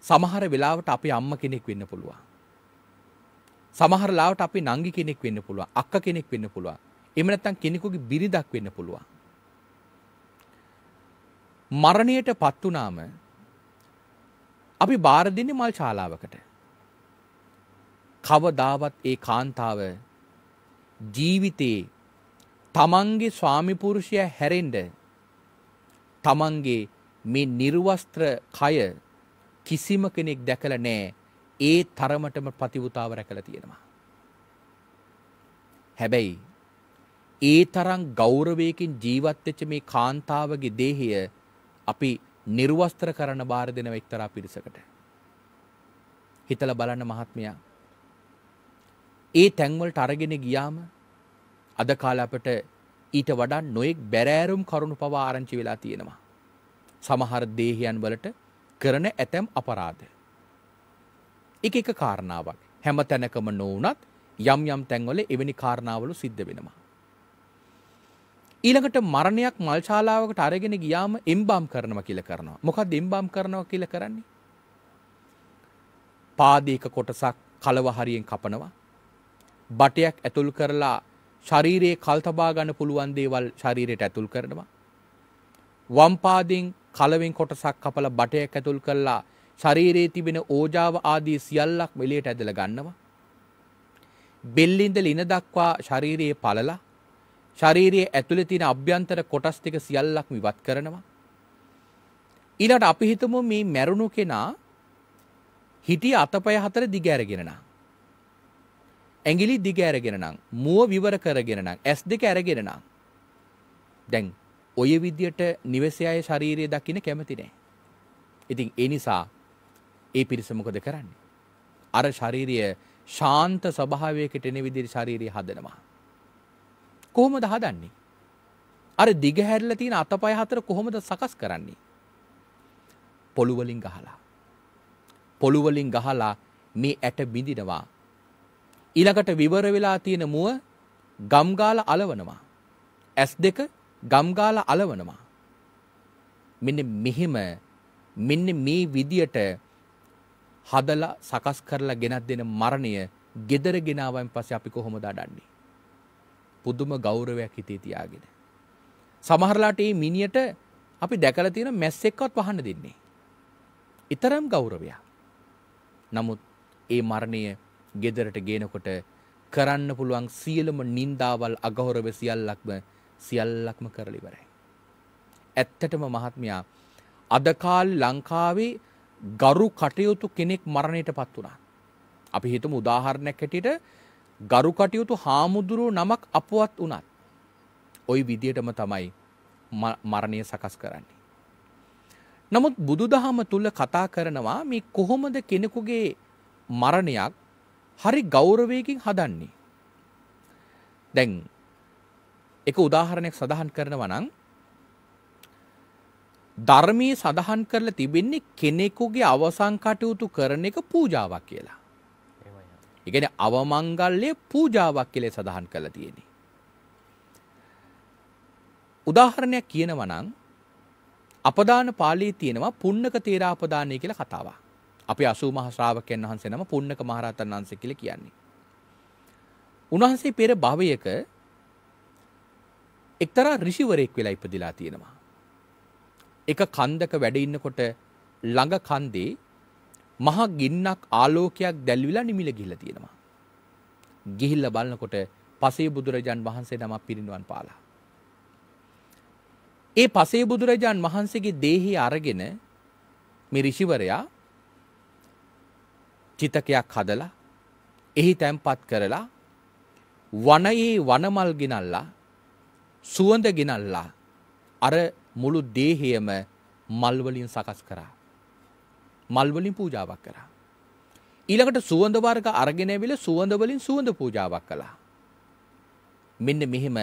S1: සමහර වෙලාවට අපි අම්ම කෙනෙක් වෙන්න පුළුවන්. සමහර ලාවට අපි නංගි කෙනෙක් වෙන්න පුළුවන්. අක්ක කෙනෙක් වෙන්න පුළුවන්. එහෙම නැත්නම් කෙනෙකුගේ බිරිඳක් වෙන්න පුළුවන්. මරණයට පත් වුණාම අපි බාර දෙන්නේ මල් ශාලාවකට. කවදාවත් ඒ කාන්තාව ජීවිතේ තමන්ගේ ස්වාමිපුරුෂය හැරෙන්ඩ තමන්ගේ මේ නිර්වස්ත්‍ර කය කිසිම කෙනෙක් දැකල නෑ ඒ තරමටම ප්‍රතිවතාව රැකළ තියෙනවා. හැබැයි ඒ තරම් ගෞරවයකින් ජීවත්වෙච්ච මේ කාන්තාවගේ දේහය අපි නිර්වස්ත්‍ර කරන බාර දෙන එක්තරා පිරිසකට. හිතල බලන්න මහත්මයා ඒ තැන්වලට අරගෙන ගියාම අද කාලේ අපට ඊට වඩා නොයෙක් බැරෑරුම් කරුණු පවා ආරංචි වෙලා තියෙනවා. සමහර දේහයන් වලට කරන ඇතැම් අපරාධ. එක එක කාරණාවක් හැම තැනකම නොවුනත් යම් යම් තැන්වල එවැනි කාරණාවලු සිද්ධ වෙනවා. ඊළඟට මරණයක් මල් ශාලාවකට අරගෙන ගියාම එම්බම් කරනවා කියලා කරනවා. මොකක්ද එම්බම් කරනවා කියලා කරන්නේ? පාදයක කොටසක් කලව හරියෙන් කපනවා. බටයක් ඇතුල් කරලා ශරීරයේ කල්තබා ගන්න පුළුවන් දේවල් ශරීරයට ඇතුල් කරනවා. වම් පාදෙන් කලවෙන් කොටසක් කපලා බටයක් ඇතුල් කරලා ශරීරයේ තිබෙන ඕජාව ආදී සියල්ලක් මෙලියට ඇදලා ගන්නවා. බෙල්ලින්ද ලින දක්වා ශරීරයේ පළලා ශරීරයේ ඇතුලේ තියෙන අභ්‍යන්තර කොටස් ටික සියල්ලක්ම ඉවත් කරනවා. ඊළඟට අපි හිතමු මේ මැරුණු කෙනා හිටිය අතපය හතර දිග අරගෙන නා. ඇඟිලි දිග ඇරගෙන නම් මුව විවර කරගෙන නම් ඇස් දෙක ඇරගෙන නම් දැන් ඔය විදියට නිවසේ අය ශරීරය දකින්න කැමති නැහැ. ඉතින් ඒ නිසා ඒ පිරිස මොකද කරන්නේ? අර ශාරීරිය ශාන්ත ස්වභාවයකට එන විදිහට ශාරීරිය හදනවා. කොහොමද හදන්නේ? අර දිගහැරලා තියෙන අතපය හතර කොහොමද සකස් කරන්නේ? පොළු වලින් ගහලා. පොළු වලින් ගහලා මේ ඇට බිඳිනවා. ඊළඟට විවර වෙලා තියෙන මුව ගම්ගාල අලවනවා. ඇස් දෙක ගම්ගාල අලවනවා. මෙන්න මෙහෙම මෙන්න මේ විදියට හදලා සකස් කරලා ගෙනත් දෙන මරණය gedara genaවන් පස්සේ අපි කොහොමද අඩන්නේ? පුදුම ගෞරවයක් හිතේ තියාගෙන. සමහරලාට මේ මිනියට අපි දැකලා තියෙන මැස්සෙක්වත් වහන්න දෙන්නේ. ඊතරම් ගෞරවයක්. නමුත් ඒ මරණය ගෙදරට ගේනකොට කරන්න පුළුවන් සියලුම නින්දාවල් අගහොරව සියල්ලක්ම සියල්ලක්ම කරලා ඉවරයි. ඇත්තටම මහත්මයා අද කාලේ ලංකාවේ ගරු කටයුතු කෙනෙක් මරණයටපත් වුණා. අපි හිතමු උදාහරණයක් හැටියට ගරු කටයුතු හාමුදුරුව නමක් අපවත් වුණත් ওই විදියටම තමයි මරණය සකස් කරන්නේ. නමුත් බුදුදහම තුල කතා කරනවා මේ කොහොමද කෙනෙකුගේ මරණයක් හරි ගෞරවයකින් හදන්නේ. දැන් එක උදාහරණයක් සඳහන් කරනවා නම් ධර්මයේ සඳහන් කරලා තිබෙන්නේ කෙනෙකුගේ අවසන් කටයුතු කරන එක පූජාවක් කියලා. ඒ කියන්නේ අවමංගල්‍ය පූජාවක් කියලා සඳහන් කරලා තියෙන්නේ. උදාහරණයක් කියනවා නම් අපදාන පාළියේ තියෙනවා පුන්නක තේරාපදානය කියලා කතාවක්. අපි අසූ මහ ශ්‍රාවකයන් වහන්සේ නම පුන්නක මහරහතන් වහන්සේ කියලා කියන්නේ. උන්වහන්සේ පෙර භවයක එක්තරා ඍෂිවරයෙක් වෙලා ඉපදිලා තියෙනවා. එක කන්දක වැඩ ඉන්නකොට ළඟ කන්දේ මහා ගින්නක් ආලෝකයක් දැල්විලා නිමිල ගිහිල්ලා තියෙනවා. ගිහිල්ලා බලනකොට පසේ බුදුරජාන් වහන්සේ නමක් පිරිනුවන් පාලා. ඒ පසේ බුදුරජාන් වහන්සේගේ දේහය අරගෙන මේ ඍෂිවරයා චිතකයක් හදලා එහි තැන්පත් කරලා වනයේ වනමල් ගෙනල්ලා සුවඳ ගෙනල්ලා අර මුළු දේහයම මල්වලින් සකස් කරා. මල්වලින් පූජාවක් කරා. ඊළඟට සුවඳ වර්ග අරගෙන ඇවිල සුවඳ වලින් සුවඳ පූජාවක් කළා. මෙන්න මෙහෙම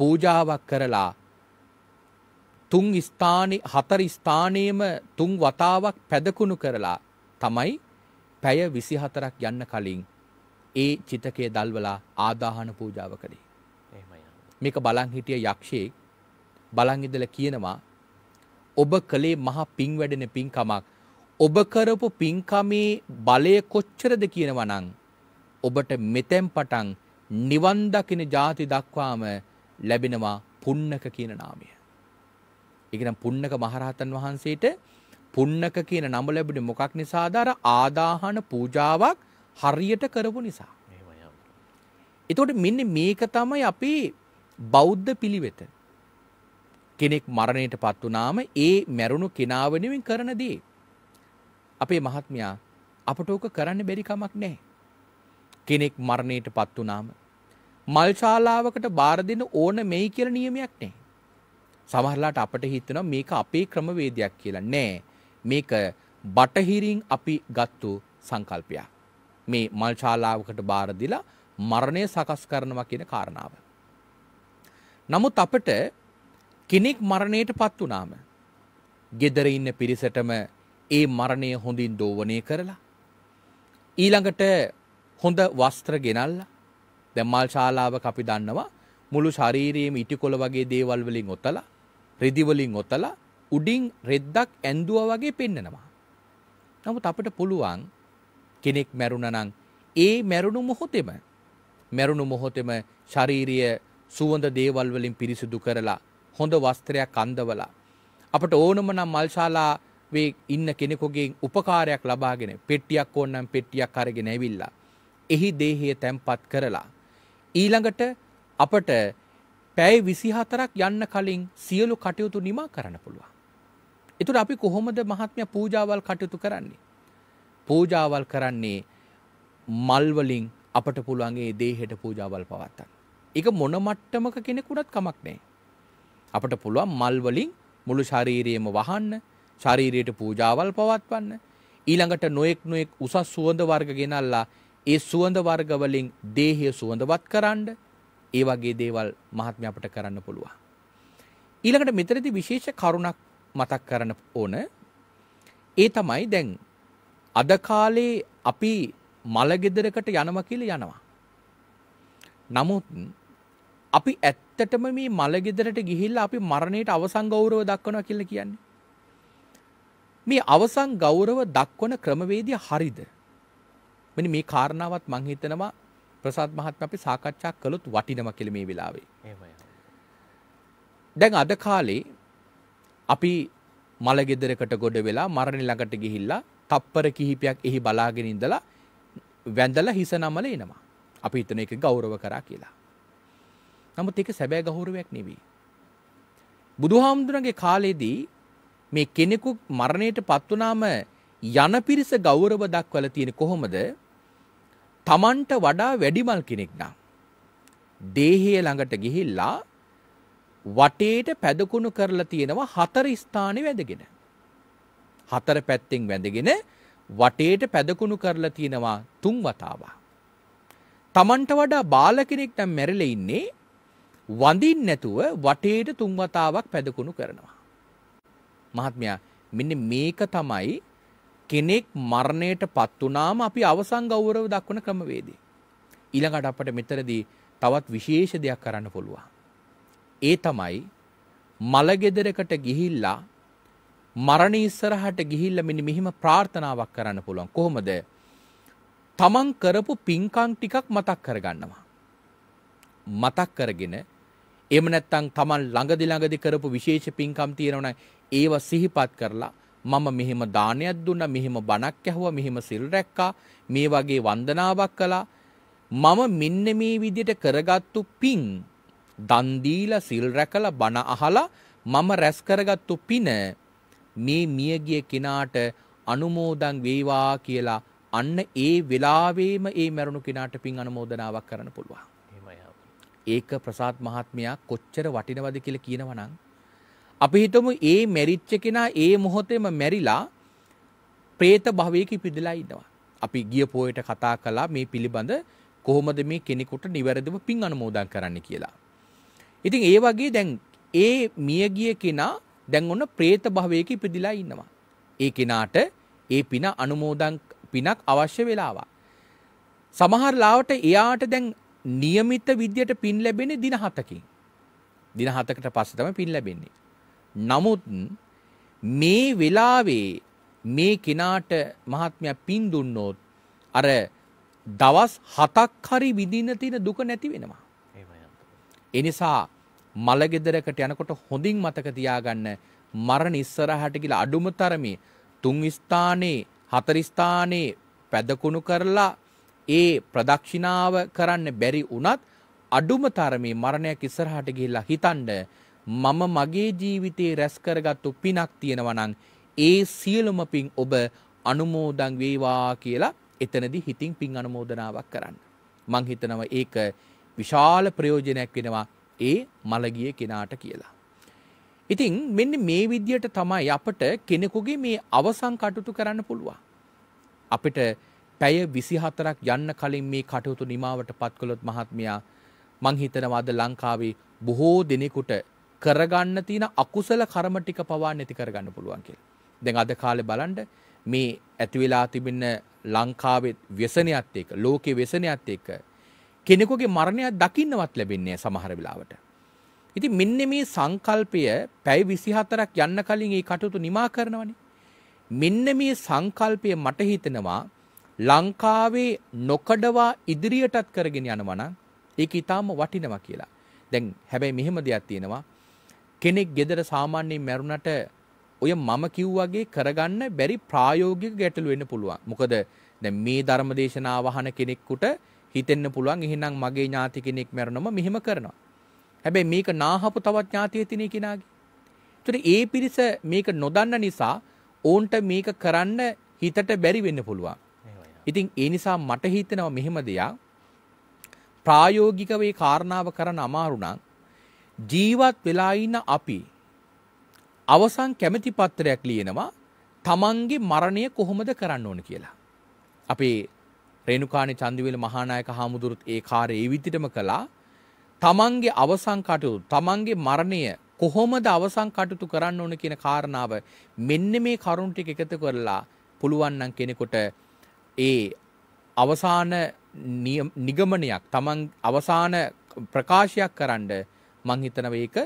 S1: පූජාවක් කරලා තුන් ස්ථානි හතර ස්ථානයේම තුන් වතාවක් පැදකුණු කරලා තමයි පැය විසිහතරක් යන්න කලින් ඒ චිතකය දල්වලා ආදාහන පූජාව කළේ. මේක බලං හිටිය යක්ෂයෙක් බලංඉදල කියනවා ඔබ කළේ මහා පින් වැඩෙන පින්කමක් ඔබ කරපු පින්කමේ බලය කොච්චරද කියනවනං ඔබට මෙතැම් පටන් නිවන්දකින ජාති දක්වාම ලැබෙනවා පුන්නක කියන නාමය. එකනම් පුන්නක මහරහතන් වහන්සේට පුන්නක කියන නම ලැබුණේ මොකක් නිසාද අර ආදාහන පූජාවක් හරියට කරපු නිසා. එතකොට මෙන්න මේක තමයි අපි බෞද්ධ පිළිවෙත. කෙනෙක් මරණයටපත් වුනාම ඒ මැරුණු කෙනා වෙනුවෙන් කරන දේ. අපේ මහත්මයා අපට ඕක කරන්න බැරි කමක් නැහැ. කෙනෙක් මරණයටපත් වුනාම මල් ශාලාවකට බාර දෙන්න ඕන මෙයි කියලා නියමයක් නැහැ. සමහරලාට අපට හිතෙනවා මේක අපේ ක්‍රමවේදයක් කියලා. නෑ. මේක බටහිරින් අපි ගත්තු සංකල්පයක්. මේ මල් ශාලාවකට බාර දීලා මරණය සකස් කරනවා කියන කාරණාව. නමුත් අපට කෙනෙක් මරණයටපත් වුනාම gedare ඉන්න පිරිසටම ඒ මරණය හොඳින් දෝවණය කරලා ඊළඟට හොඳ වස්ත්‍ර ගෙනල්ලා දැන් මල් ශාලාවක අපි දන්නවා මුළු ශරීරයේම ඉටිකොළ වගේ දේවල් වලින් ඔතලා රිදි වලින් ඔතලා උඩින් රෙද්දක් ඇන්දුවා වගේ පෙන්නනවා. නමුත් අපිට පුළුවන් කෙනෙක් මැරුණනම් ඒ මැරුණු මොහොතේම මැරුණු මොහොතේම ශාරීරිය සුවඳ දේවල් වලින් පිරිසිදු කරලා හොඳ වස්ත්‍රයක් අඳවලා අපට ඕනම නම් මල්ශාලා වේ ඉන්න කෙනෙකුගේ උපකාරයක් ලබාගෙන පෙට්ටියක් ඕනනම් පෙට්ටියක් අරගෙන ඇවිල්ලා එහි දේහය තැම්පත් කරලා ඊළඟට අපට පැය 24ක් යන්න කලින් සියලු කටයුතු නිමා කරන්න පුළුවන් එතුට අපි කොහොමද මහත්මය පූජාවල් කටයුතු කරන්නේ. පූජාවල් කරන්නේ මල්වලින් අපට පුළුවන්ගේ දේහෙට පූජාවල් පවත්තන්න. එක මොන මට්ටමක කෙනෙකුටත් කමක් නෑ. අපට පුළුවන් මල්වලින් මුළු ශරීරයම වහන්න ශරීරයට පූජාවල් පවත්වන්න ඊළඟට නොයෙක් නොයෙක් උසස් සුවඳ වර්ග ගෙනල්ලා ඒ සුවඳ වර්ගවලින් දේහය සුවඳවත් කරන්න ඒ වගේ දේවල් මහත්ම අපට කරන්න පුළුවන්. ඊළඟට මෙතරදි විශේෂ කරුණක් මතක් කරන්න ඕන ඒ තමයි දැන් අද කාලේ අපි මලගෙදරකට යනවා කියලා යනවා. නමුත් අපි ඇත්තටම මේ මලගෙදරට ගිහිල්ලා අපි මරණයට අවසන් ගෞරව දක්වනවා කියලා කියන්නේ. මේ අවසන් ගෞරව දක්වන ක්‍රමවේදය හරිද? මෙන්න මේ කාරණාවත් මම හිතනවා ප්‍රසාද් මහත්මයා අපි සාකච්ඡා කළොත් වටිනවා කියලා මේ වෙලාවේ. එහෙමයි. දැන් අද කාලේ අපි මලගෙදරකට ගොඩ වෙලා මරණ ළඟට ගිහිල්ලා තප්පර කිහිපයක් එහි බලාගෙන ඉඳලා වැඳලා හිස නමල එනවා. අපි හිතන එක ගෞරව කරා කියලා. නමුත් ඒක සැබෑ ගෞරවයක් නෙවෙයි. බුදුහාමුදුරන්ගේ කාලේදී මේ කෙනෙකු මරණයට පත් වුනාම යන පිරිස ගෞරව දක්වලා තියෙන කොහොමද? Tamanට වඩා වැඩිමල් කෙනෙක් නම් දේහය ළඟට ගිහිල්ලා වටේට පැදකුණු කරලා තියෙනවා හතර ස්ථානෙ වැදගෙන. හතර පැත්තෙන් වැඳගෙන වටේට පැදකුණු කරලා තියෙනවා තුන් වතාවක්. Tamanට වඩා බාල කෙනෙක් නම් මැරිලා ඉන්නේ වඳින්න නැතුව වටේට තුන් වතාවක් පැදකුණු කරනවා. මහත්මයා මෙන්න මේක තමයි කෙනෙක් මරණයටපත් වුනාම අපි අවසන් ගෞරව දක්වන ක්‍රමවේදය. ඊළඟට අපට මෙතනදී තවත් විශේෂ දෙයක් කරන්න පුළුවන්. ඒ තමයි මලගෙදරකට ගිහිල්ලා මරණ ඉස්සරහට ගිහිල්ලා මෙන්න මෙහිම ප්‍රාර්ථනාවක් කරන්න පුළුවන්. කොහොමද? තමන් කරපු පින්කම් ටිකක් මතක් කරගන්නවා. මතක් කරගෙන එහෙම නැත්නම් තමන් ළඟදි ළඟදි කරපු විශේෂ පින්කම් තියෙනවනම් ඒව සිහිපත් කරලා මම මෙහෙම දානයක් දුන්නා මෙහෙම බණක් ඇහුවා මෙහෙම සිල් රැක්කා මේ වගේ වන්දනාවක් කළා මම මෙන්න මේ විදිහට කරගත්තු පින් දන් දීලා සිල් රැකලා බණ අහලා මම රැස් කරගත්තු පින මේ මියගිය කෙනාට අනුමෝදන් වේවා කියලා අන්න ඒ වෙලාවේම ඒ මැරුණු කෙනාට පින් අනුමෝදනාවක් කරන්න පුළුවන්. ඒක ප්‍රසාත් මහත්මයා කොච්චර වටිනවද කියලා කියනවනම් අපි හිතමු ඒ මැරිච්ච කෙනා ඒ මොහොතේම මැරිලා പ്രേත භවයක ඉපිදලා ඉන්නවා. අපි ගිය පොයට කතා කළා මේ පිළිබඳ කොහොමද මේ කෙනෙකුට නිවැරදිව පින් අනුමෝදන් කරන්න කියලා. ඉතින් ඒ වගේ දැන් ඒ මියගිය කෙනා දැන් ඔන්න പ്രേත භවයක ඉපදිලා ඉන්නවා. ඒ කෙනාට ඒ පින අනුමෝදන් පිනක් අවශ්‍ය වෙලාවා. සමහර ලාවට එයාට දැන් નિયમિત විද්‍යට පින් ලැබෙන්නේ දින 7කින්. දින 7කට පස්සේ තමයි පින් ලැබෙන්නේ. නමුත් මේ වෙලාවේ මේ කෙනාට මහත්මයා පින් දුන්නොත් අර දවස් 7ක් හරි විඳින්න තියෙන දුක නැති වෙනවා. එනිසා මළගෙදරකට යනකොට හොඳින් මතක තියාගන්න මරණ ඉස්සරහට ගිහලා අඩුම තරමේ තුන් ස්ථානේ හතර ස්ථානේ පැදකුණු කරලා ඒ ප්‍රදක්ෂිනාව කරන්න බැරි වුණත් අඩුම තරමේ මරණයක් ඉස්සරහට ගිහිල්ලා හිතනද මම මගේ ජීවිතේ රැස් කරගත්තු පිනක් තියෙනවා නම් ඒ සියලුම පින් ඔබ අනුමෝදන් වේවා කියලා එතනදී හිතින් පින් අනුමෝදනාවක් කරන්න. මං හිතනවා ඒක විශාල ප්‍රයෝජනයක් වෙනවා ඒ මළගිය කෙනාට කියලා. ඉතින් මෙන්න මේ විදියට තමයි අපට කෙනෙකුගේ මේ අවසන් කටයුතු කරන්න පුළුවන්. අපිට පැය 24ක් යන්න කලින් මේ කටයුතු නිමාවට පත් කළොත් මහත්මයා මං හිතනවා අද ලංකාවේ බොහෝ දිනෙකට කරගන්න තියෙන අකුසල කර්ම ටික පවා නැති කරගන්න පුළුවන් කියලා. දැන් අද කාලේ බලන්න මේ ඇති වෙලා තිබෙන ලංකාවේ ව්‍යසනයත් එක්ක ලෝකේ ව්‍යසනයත් එක්ක කෙනෙකුගේ මරණයක් දකින්නවත් ලැබෙන්නේ සමහර වෙලාවට. ඉතින් මෙන්න මේ සංකල්පය පැය 24ක් යන්න කලින් ඒ කටයුතු නිමා කරනවනේ. මෙන්න මේ සංකල්පය මට හිතෙනවා ලංකාවේ නොකඩවා ඉදිරියටත් කරගෙන යනවා නම් ඒක ඊටාම වටිනවා කියලා. දැන් හැබැයි මෙහෙම දෙයක් තියෙනවා. කෙනෙක් gedara සාමාන්‍යයෙන් මැරුණට ඔය මම කිව්වාගේ කරගන්න බැරි ප්‍රායෝගික ගැටලු වෙන්න පුළුවන්. මොකද දැන් මේ ධර්මදේශනා වහන කෙනෙකුට හිතෙන්න පුළුවන් එහෙනම් මගේ ඥාති කෙනෙක් මැරුණම මෙහෙම කරනවා. හැබැයි මේක නාහපු තවත් ඥාතිය තිනේ කෙනාගේ. ඒතර ඒ පිරිස මේක නොදන්න නිසා ඕන්ට මේක කරන්න හිතට බැරි වෙන්න පුළුවන්. ඉතින් ඒ නිසා මට හිතෙනවා මෙහෙම දෙයක් ප්‍රායෝගිකව මේ කාරණාව කරන්න අමාරු නම් ජීවත් වෙලා ඉන්න අපි අවසන් කැමැති පත්‍රයක් ලියනවා තමන්ගේ මරණය කොහොමද කරන්න ඕන කියලා. අපේ රේණුකාණේ චන්දිවේල මහානායක හාමුදුරුත් ඒ කාර්යය ඒ විදිහටම කළා. තමන්ගේ අවසන් කටයුතු, තමන්ගේ මරණය කොහොමද අවසන් කටයුතු කරන්න ඕන කියන කාරණාව මෙන්න මේ කරුණ ටික එකතු කරලා පුළුවන් නම් කෙනෙකුට ඒ අවසාන නිගමනයක් තමන් අවසාන ප්‍රකාශයක් කරන්න මං හිතනවා ඒක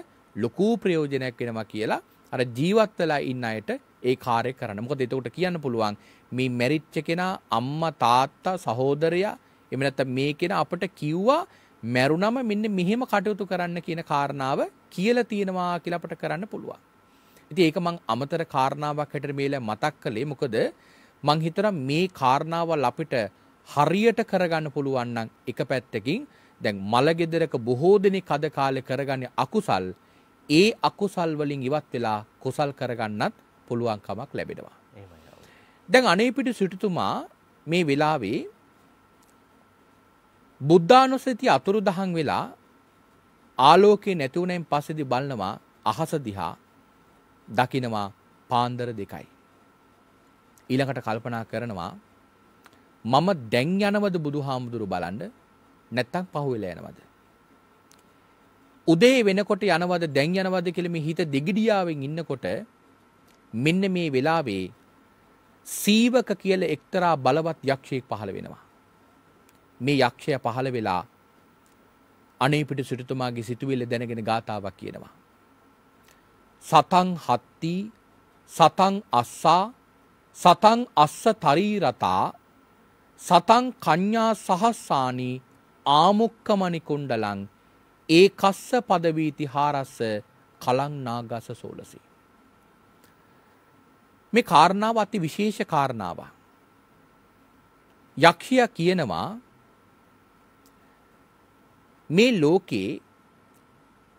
S1: ලොකු ප්‍රයෝජනයක් වෙනවා කියලා අර ජීවත් වෙලා ඉන්න අයට ඒ කාර්ය කරන්න. මොකද එතකොට කියන්න පුළුවන් මේ මැරිච්ච කෙනා අම්මා තාත්තා සහෝදරයා එහෙම නැත්නම් මේ කෙනා අපට කිව්වා මැරුණම මෙන්න මෙහෙම කටයුතු කරන්න කියන කාරණාව කියලා තියෙනවා කියලා අපට කරන්න පුළුවන්. ඉතින් ඒක මං අමතර කාරණාවක් හැටියට මේලා මතක් කළේ මොකද මං හිතනවා මේ කාරණාවල් අපිට හරියට කරගන්න පුළුවන් නම් එක පැත්තකින් දැන් මලගෙදරක බොහෝ දෙනෙක් අද කාලේ කරගන්නේ අකුසල් ඒ අකුසල් වලින් ඉවත් වෙලා කුසල් කරගන්නත් පුළුවන්කමක් ලැබෙනවා. දැන් අනේපිට සිටුතුමා මේ වෙලාවේ බුද්ධානුස්සතිය අතුරුදහන් වෙලා ආලෝකේ නැති වුණෙන් පස්සේදී බලනවා අහස දිහා දකිනවා පාන්දර දෙකයි. ඊළඟට කල්පනා කරනවා මම දැන් යනවද බුදුහාමුදුරු බලන්න නැත්තම් පහුවෙලා යනවද? උදේ වෙනකොට යනවද දැන් යනවද කියලා මේ හිත දෙගිඩියාවෙන් ඉන්නකොට මෙන්න මේ වෙලාවේ සීවක කියල එක්තරා බලවත් යක්ෂයෙක් පහළ වෙනවා. මේ යක්ෂය පහළ වෙලා අනේපිට සිටුතුමාගේ සිතුවෙල්ල දැනගෙන ගාථාවක් කියනවා. සතන් හත්තිී සතන් අස්සා සතන් අස්ස තරීරතා සතන් කඤ්ඥා සහස්සානී ආමුක්කමනිකුණ්ඩලං ඒ කස්ස පදවීති හාරස්ස කළං නාගස සෝලසී. මේ කාරණාව අති විශේෂ කාරණාවක්. යක්ෂයා කියනවා මේ ලෝකේ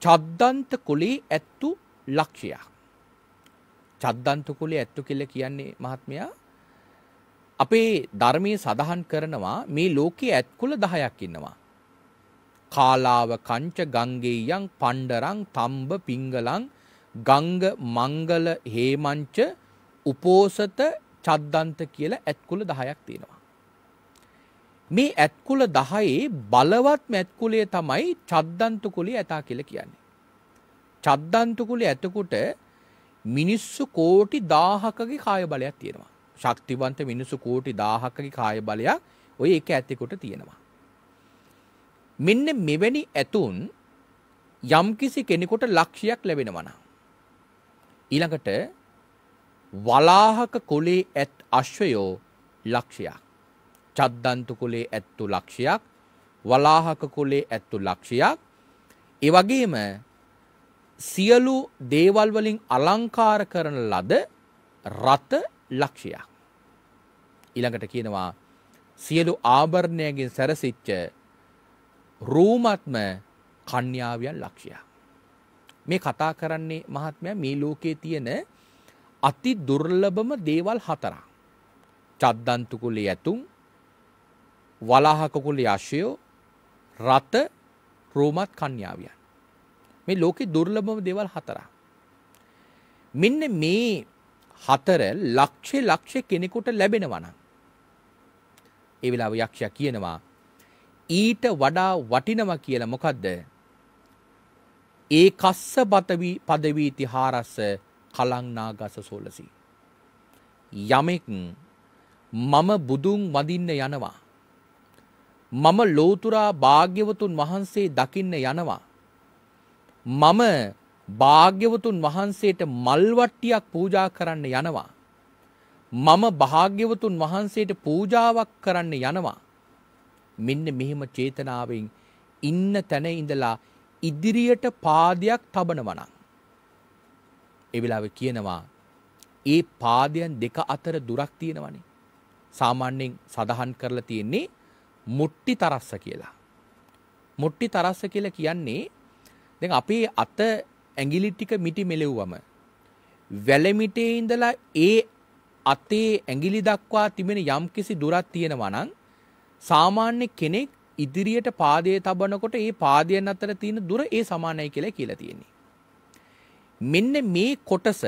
S1: චද්දන්ත කුලේ ඇත්තු ලක්ෂයක්. චද්දන්ත කුලේ ඇත්තු කියලා කියන්නේ මහත්මයා අපේ ධර්මයේ සඳහන් කරනවා මේ ලෝකයේ ඇත් කුල 10ක් ඉන්නවා. කාලාව කංච ගංගෙයන් පණ්ඩරං තම්බ පිංගලං ගංග මංගල හේමංච උපෝසත චද්දන්ත කියලා ඇත්කුල 10ක් තියෙනවා. මේ ඇත්කුල 10ේ බලවත් ඇත්කුලයේ තමයි චද්දන්ත කුලයේ ඇතා කියලා කියන්නේ. චද්දන්ත කුලයේ ඇතෙකුට මිනිස්සු කෝටි 1000කගේ කාය බලයක් තියෙනවා. ශක්තිවන්ත මිනිස්සු කෝටි 1000කගේ කාය බලයක් ඔය එක ඇතෙකුට තියෙනවා. මෙන්න මෙවැනි ඇතුන් යම්කිසි කෙනෙකුට ලක්ෂයක් ලැබෙනවා නම් ඊළඟට වලාහක කුලේ ඇත් අශ්වයෝ ලක්ෂයක්. චද්දන්තු කුලේ ඇත්තු ලක්ෂයක් වලාහක කුලේ ඇත්තු ලක්ෂයක් ඒ වගේම සියලු දේවල් වලින් අලංකාර කරන ලද රත ලක්ෂයක් ඊළඟට කියනවා සියලු ආභරණයකින් සැරසිච්ච රූමත්ම කන්‍යාවියන් ලක්ෂයක් මේ කතා කරන්නේ මහත්මයා මේ ලෝකයේ තියෙන අති දුර්ලභම දේවල් හතරක්. චද්දන්තු කුලයේ ඇතුන් වලාහක කුලයේ අශ්වයෝ රත රෝමත් කන්‍යාවියන්. මේ ලෝකේ දුර්ලභම දේවල් හතරක්. මෙන්න මේ හතර ලක්ෂේ ලක්ෂේ කෙනෙකුට ලැබෙනවා නම් ඒ වෙලාව යක්ෂයා කියනවා ඊට වඩා වටිනවා කියලා මොකද්ද ඒ කස්ස බතවි පදවීති හාරස්ස කලංනාගස සෝලසි. යමෙක් මම බුදුන් වඳින්න යනවා. මම ලෝතුරා භාග්‍යවතුන් වහන්සේ දකින්න යනවා. මම භාග්‍යවතුන් වහන්සේට මල්වට්ටියක් පූජා කරන්න යනවා. මම භාග්‍යවතුන් වහන්සේට පූජාවක් කරන්න යනවා. මෙන්න මෙහෙම චේතනාවෙන් ඉන්න තැන ඉඳලා ඉදිරියට පාදයක් තබනවනම්. ඒ වෙලාවේ කියනවා ඒ පාදයන් දෙක අතර දුරක් තියෙනවනේ. සාමාන්‍යයෙන් සඳහන් කරලා තියෙන්නේ මුට්ටි තරස්ස කියලා. මුට්ටි තරස්ස කියලා කියන්නේ දැන් අපේ අත ඇඟිලි ටික මිටි මෙලෙව්වම වැලමිටේ ඉඳලා ඒ අතේ ඇඟිලි දක්වා තිබෙන යම්කිසි දුරක් තියෙනවා නම් සාමාන්‍ය කෙනෙක් ඉදිරියට පාදයේ තබනකොට ඒ පාදයන් අතර තියෙන දුර ඒ සමානයි කියලා කියලා තියෙන්නේ. මෙන්න මේ කොටස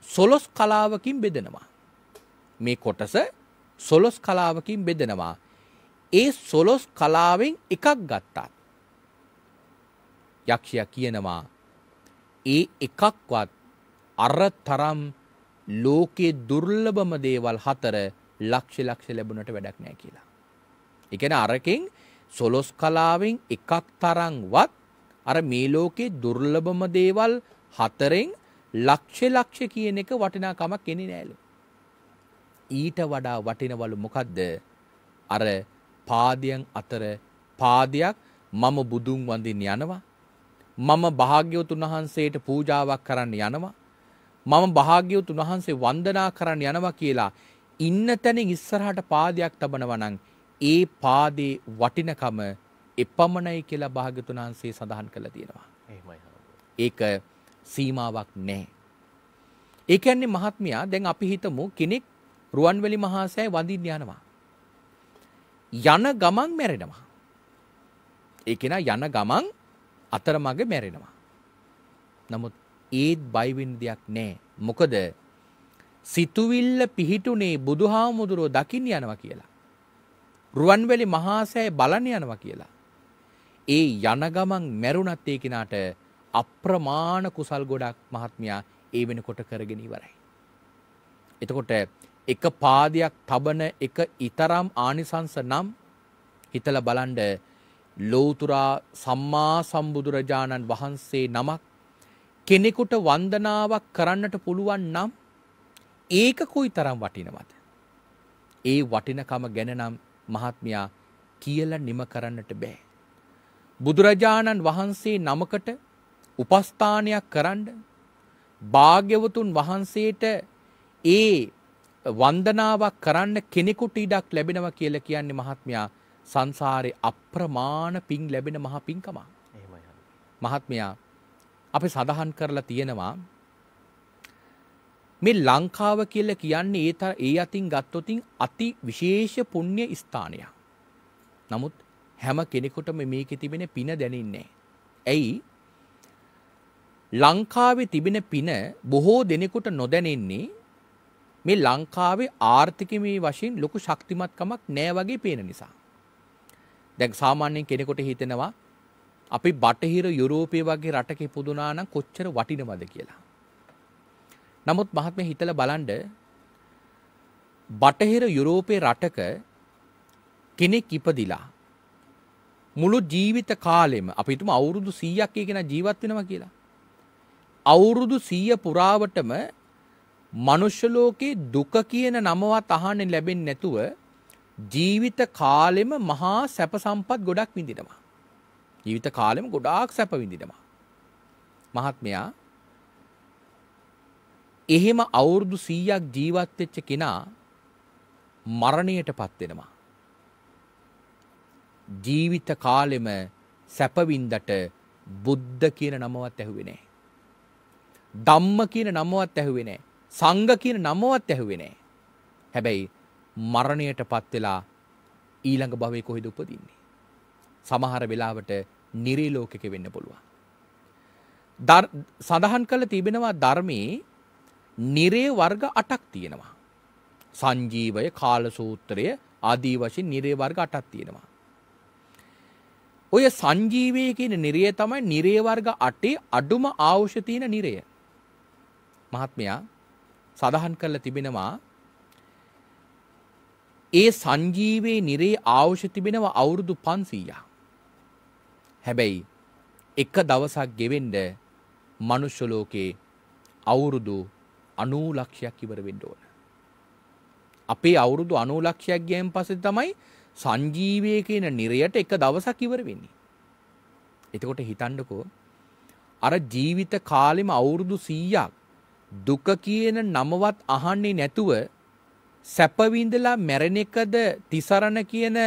S1: සොලොස් කලාවකින් බෙදෙනවා. මේ කොටස සොලොස් කලාවකින් බෙදෙනවා. ඒ සොලොස් කලාවෙන් එකක් ගත්තාත්. යක්ෂයා කියනවා ඒ එකක්වත් අර තරම් ලෝකයේ දුර්ලභම දේවල් හතර ලක්ෂ ලක්ෂ ලැබුණට වැඩක් නෑ කියලා. එකන අරකින් සොලොස් කලාවෙන් එකක් තරංවත් අර මේ ලෝකේ දුර්ලභම දේවල් හතරෙන් ලක්ෂ ලක්ෂ කියන එක වටිනාකමක් එන්නේ නෑලු. ඊට වඩා වටිනවලු මොකද්ද? අර පාදයන් අතර පාදයක් මම බුදුන් වඳින්න යනවා. මම භාග්‍යවතුන් වහන්සේට පූජාවක් කරන්න යනවා. මම භාග්‍යවතුන් වහන්සේ වන්දනා කරන්න යනවා කියලා ඉන්න තැනින් ඉස්සරහට පාදයක් තබනවා නම් ඒ පාදේ වටිනකම එපමණයි කියලා භාග්‍යතුන් වහන්සේ සඳහන් කළා තියෙනවා. එහෙමයි. ඒක සීමාවක් නැහැ. ඒ කියන්නේ මහත්මයා දැන් අපි හිතමු කෙනෙක් රුවන්වැලි මහාසෑය වඳින්න යනවා. යන ගමන් මැරෙනවා. ඒ කෙනා යන ගමන් අතරමඟ මැරෙනවා. නමුත් ඒත් බය වෙන්න දෙයක් නැහැ. මොකද සිතුවිල්ල පිහිටුනේ බුදුහාමුදුරුව දකින්න යනවා කියලා. රුවන්වැලි මහාසෑය බලන්න යනවා කියලා. ඒ යන ගමන් මැරුණත් ඒ කෙනාට අප්‍රමාණ කුසල් ගොඩක් මහත්මයා ඒ වෙනකොට කරගෙන ඉවරයි. එතකොට එක පාදයක් තබන එක ඊතරම් ආනිසංස නම් හිතලා බලන්න ලෞතුරා සම්මා සම්බුදුරජාණන් වහන්සේ නමක් කෙනෙකුට වන්දනාවක් කරන්නට පුළුවන් නම් ඒක කොයිතරම් වටිනවද? ඒ වටිනකම ගැන නම් මහත්මයා කියලා නිම කරන්නට බෑ. බුදුරජාණන් වහන්සේ නමකට උපස්ථානයක් කරන්න භාග්‍යවතුන් වහන්සේට ඒ වන්දනාවක් කරන්න කෙනෙකුට ඉඩක් ලැබෙනවා කියලා කියන්නේ මහත්මයා සංසාරේ අප්‍රමාණ පිං ලැබෙන මහ පිංකම. මහත්මයා අපි සඳහන් කරලා තියෙනවා මේ ලංකාව කියලා කියන්නේ ඒ ඒ අතින් ගත්තොතින් අති විශේෂ පුණ්‍ය ස්ථානයක්. නමුත් හැම කෙනෙකුටම මේකෙ තිබෙන පින දැනින්නේ. ඇයි? ලංකාවේ තිබෙන පින බොහෝ දෙනෙකුට නොදැනෙන්නේ මේ ලංකාවේ ආර්ථිකමේ වශයෙන් ලොකු ශක්තිමත්කමක් නෑ වගේ පේන නිසා. දැන් සාමාන්‍යයෙන් කෙනෙකුට හිතෙනවා අපි බටහිර යුරෝපය වගේ රටක පුදුනා නම් කොච්චර වටිනවද කියලා. නමුත් මහත්මයා හිතලා බලන්න බටහිර යුරෝපයේ රටක කෙනෙක් ඉපදිලා මුළු ජීවිත කාලෙම අපිටම අවුරුදු 100ක් කියන ජීවත් වෙනවා කියලා. අවුරුදු 100 පුරාවටම මනුෂ්‍ය ලෝකේ දුක කියන නමවත් අහන්න ලැබෙන්නේ නැතුව ජීවිත කාලෙම මහා සැප සම්පත් ගොඩක් විඳිනවා. ජීවිත කාලෙම ගොඩාක් සැප විඳිනවා. මහත්මයා එහෙම අවුරුදු 100ක් ජීවත් වෙච්ච කෙනා මරණයටපත් වෙනවා. ජීවිත කාලෙම සැපවින්දට බුද්ධ කියන නමවත් ඇහුවේ නැහැ. ධම්ම කියන නමවත් ඇහුවේ නැහැ. සංඝ කියන නමවත් ඇහුවේ නැහැ. හැබැයි මරණයටපත් වෙලා ඊළඟ භවයේ කොහෙද උපදින්නේ? සමහර වෙලාවට නිරේලෝකක වෙන්න පුළුවන්. සඳහන් කළ තිබෙනවා ධර්මයේ නිරේ වර්ග 8ක් තියෙනවා. සංජීවය, කාලසූත්‍රය ආදී වශයෙන් නිරේ වර්ග 8ක් තියෙනවා. ඔය සංජීවය කියන නිරය තමයි නිරේ වර්ග 8 අඩුම අවශ්‍ය තියෙන නිරය. මහත්මයා සඳහන් කරලා තිබෙනවා ඒ සංජීවයේ නිරේ අවශ්‍ය තිබෙනවා අවුරුදු 500ක්. හැබැයි එක දවසක් ගෙවෙන්න මනුෂ්‍ය ලෝකේ අවුරුදු 90 ලක්ෂයක් ඉවර වෙන්න ඕන. අපේ අවුරුදු 90 ලක්ෂයක් ගියන් පස්සේ තමයි සංජීවය කියන නිරයට එක දවසක් ඉවර වෙන්නේ. එතකොට හිතන්නකෝ අර ජීවිත කාලෙම අවුරුදු 100ක් දුක කියන නමවත් අහන්නේ නැතුව සැප විඳලා මැරෙන එකද තිසරණ කියන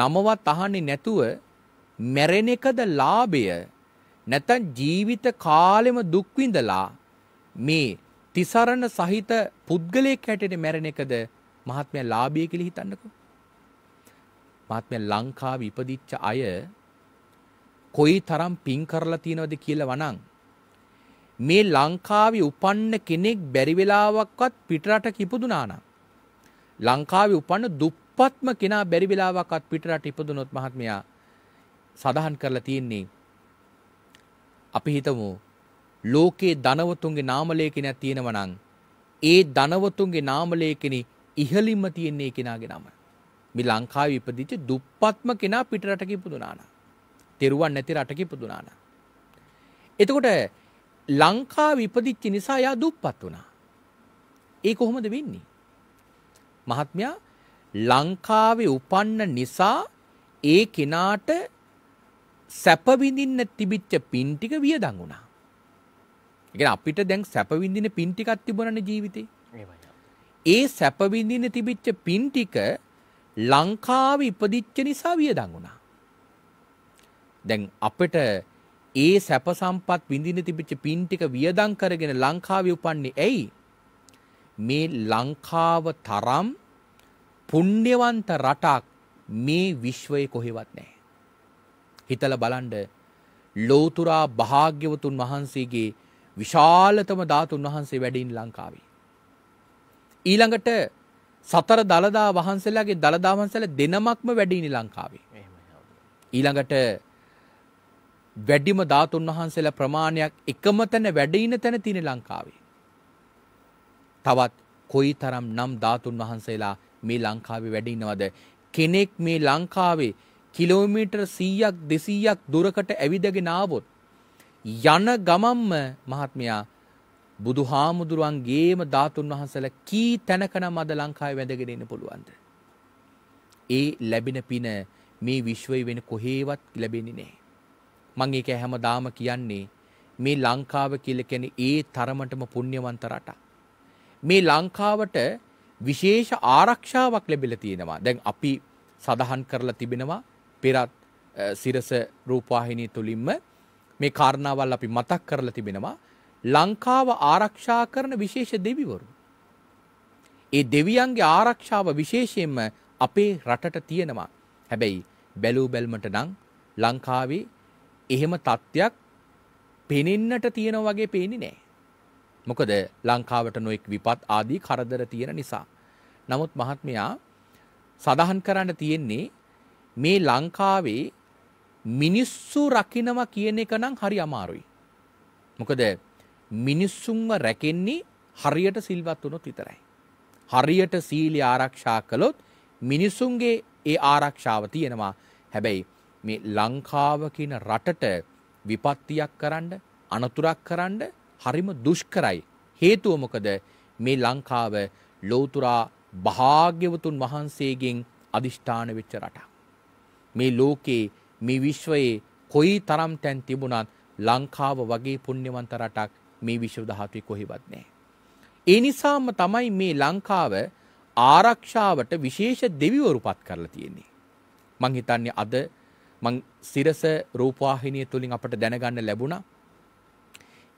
S1: නමවත් අහන්නේ නැතුව මැරෙන එකද ලාභය නැත්නම් ජීවිත කාලෙම දුක් විඳලා මේ තිසරණ සහිත පුද්ගලයෙක් හැටියට මැරෙන එකද මහත්මයා ලාභය කියලා හිතන්නකෝ මහත්මයා ලංකාවේ ඉපදිච්ච අය කොයි තරම් පින් කරලා තියෙනවද කියලා වනම් මේ ලංකාවේ උපන්න කෙනෙක් බැරි වෙලාවක්වත් පිටරට ඉපදුනා නම් ලංකාවේ උපන්න දුප්පත්ම කෙනා බැරි වෙලාවක්වත් පිටරට ඉපදුනොත් මහත්මයා සඳහන් කරලා තියෙන්නේ අපි හිතමු ලෝකේ ධනවතුන්ගේ නාමලේඛනයක් තියෙනවා නම් ඒ ධනවතුන්ගේ නාමලේඛනේ ඉහළින්ම තියෙන්නේ කෙනාගේ නමයි මේ ලංකාවේ ඉපදිච්ච දුප්පත්ම කෙනා පිටරටක ඉපදුනා නා. තෙරුවන් නැති රටක ඉපදුනා නා. එතකොට ලංකාවේ ඉපදිච්ච නිසා එයා දුප්පත් වුණා. ඒ කොහොමද වෙන්නේ? මහත්මයා ලංකාවේ උපන්න නිසා ඒ කෙනාට සැප විඳින්න තිබිච්ච පින් ටික වියදම් වුණා. ඒ කියන්නේ අපිට දැන් සැප විඳින පින් ටිකක් තිබුණානේ ජීවිතේ. ඒ සැප විඳින්න තිබිච්ච පින් ටික ලංකාව ඉපදිච්ච නිසා වියදන් වුණා. දැන් අපට ඒ සැප සම්පත් විඳින්න තිබිච්ච පින් ටික වියදම් කරගෙන ලංකාවේ උපන්නේ ඇයි? මේ ලංකාව තරම් පුණ්‍යවන්ත රටක් මේ විශ්වයේ කොහෙවත් නැහැ. හිතලා බලන්න ලෝතුරා භාග්‍යවතුන් වහන්සේගේ විශාලතම ධාතුන් වහන්සේ වැඩින් ලංකාවේ. ඊළඟට සතර දළදා වහන්සේලාගේ දළදා වහන්සේලා දෙනමක්ම වැඩිනි ලංකාවේ. ඊළඟට වැඩිම ධාතුන් වහන්සේලා ප්‍රමාණයක් එකම තැන වැඩින තැන තියෙන ලංකාවේ. තවත් කොයි තරම් නම් ධාතුන් වහන්සේලා මේ ලංකාවේ වැඩින්නවද කෙනෙක් මේ ලංකාවේ කිලෝමීටර් 100ක් 200ක් දුරකට ඇවිදගෙන ආවොත් යන ගමම්ම මහත්මයා බුදු හාමුදුරුවන්ගේම ධාතුන් වහන්සල කී තැනකනම් අද ලංකාවේ වැඳගෙන ඉන්න පුළුවන්ද? ඒ ලැබෙන පින මේ විශ්වය වෙන කොහේවත් ලැබෙන්නේ නැහැ. මං ඒක හැමදාම කියන්නේ මේ ලංකාව කියලා කියන්නේ ඒ තරමටම පුණ්‍යවන්ත රටක්. මේ ලංකාවට විශේෂ ආරක්ෂාවක් ලැබිලා තියෙනවා. දැන් අපි සඳහන් කරලා තිබෙනවා පෙරත් සිරස රූපවාහිනිය තුලින්ම මේ කාරණාවල් අපි මතක් කරලා තිබෙනවා. ලංකාව ආරක්ෂා කරන විශේෂ දෙවිවරු. ඒ දෙවියන්ගේ ආරක්ෂාව විශේෂයෙන්ම අපේ රටට තියෙනවා. හැබැයි බැලූ බැල්මට නම් ලංකාවේ එහෙම තත්ත්වයක් පෙනෙන්නට තියෙන වගේ පේන්නේ නෑ. මොකද ලංකාවට නොයෙක් විපත් ආදී කරදර තියෙන නිසා. නමුත් මහත්මයා සඳහන් කරන්න තියෙන්නේ මේ ලංකාවේ මිනිස්සු රකිනවා කියන එක නම් හරි අමාරුයි. මොකද මිනිස්සුන්ව රැකෙන්නේ හරියට සිල්වත් වුණොත් විතරයි. හරියට සීලය ආරක්ෂා කළොත් මිනිසුන්ගේ ඒ ආරක්ෂාව තියෙනවා. හැබැයි මේ ලංකාව කියන රටට විපත්තියක් කරන්න, අනතුරක් කරන්න හරිම දුෂ්කරයි. හේතුව මොකද මේ ලංකාව ලෞතුරා භාග්‍යවතුන් වහන්සේගෙන් අදිෂ්ඨාන වෙච්ච රටක්. මේ ලෝකේ මේ විශ්වයේ කොයි තරම් තැන් තිබුණත් ලංකාව වගේ පුණ්‍යවන්ත රටක් මේ විශ්ව ධාතුවේ කොහෙවත් නැහැ. ඒ නිසාම තමයි මේ ලංකාව ආරක්ෂාවට විශේෂ දෙවිවරු පත් කරලා තියෙන්නේ. මං හිතන්නේ අද මං සිරස රූපවාහිනිය තුලින් අපට දැනගන්න ලැබුණා.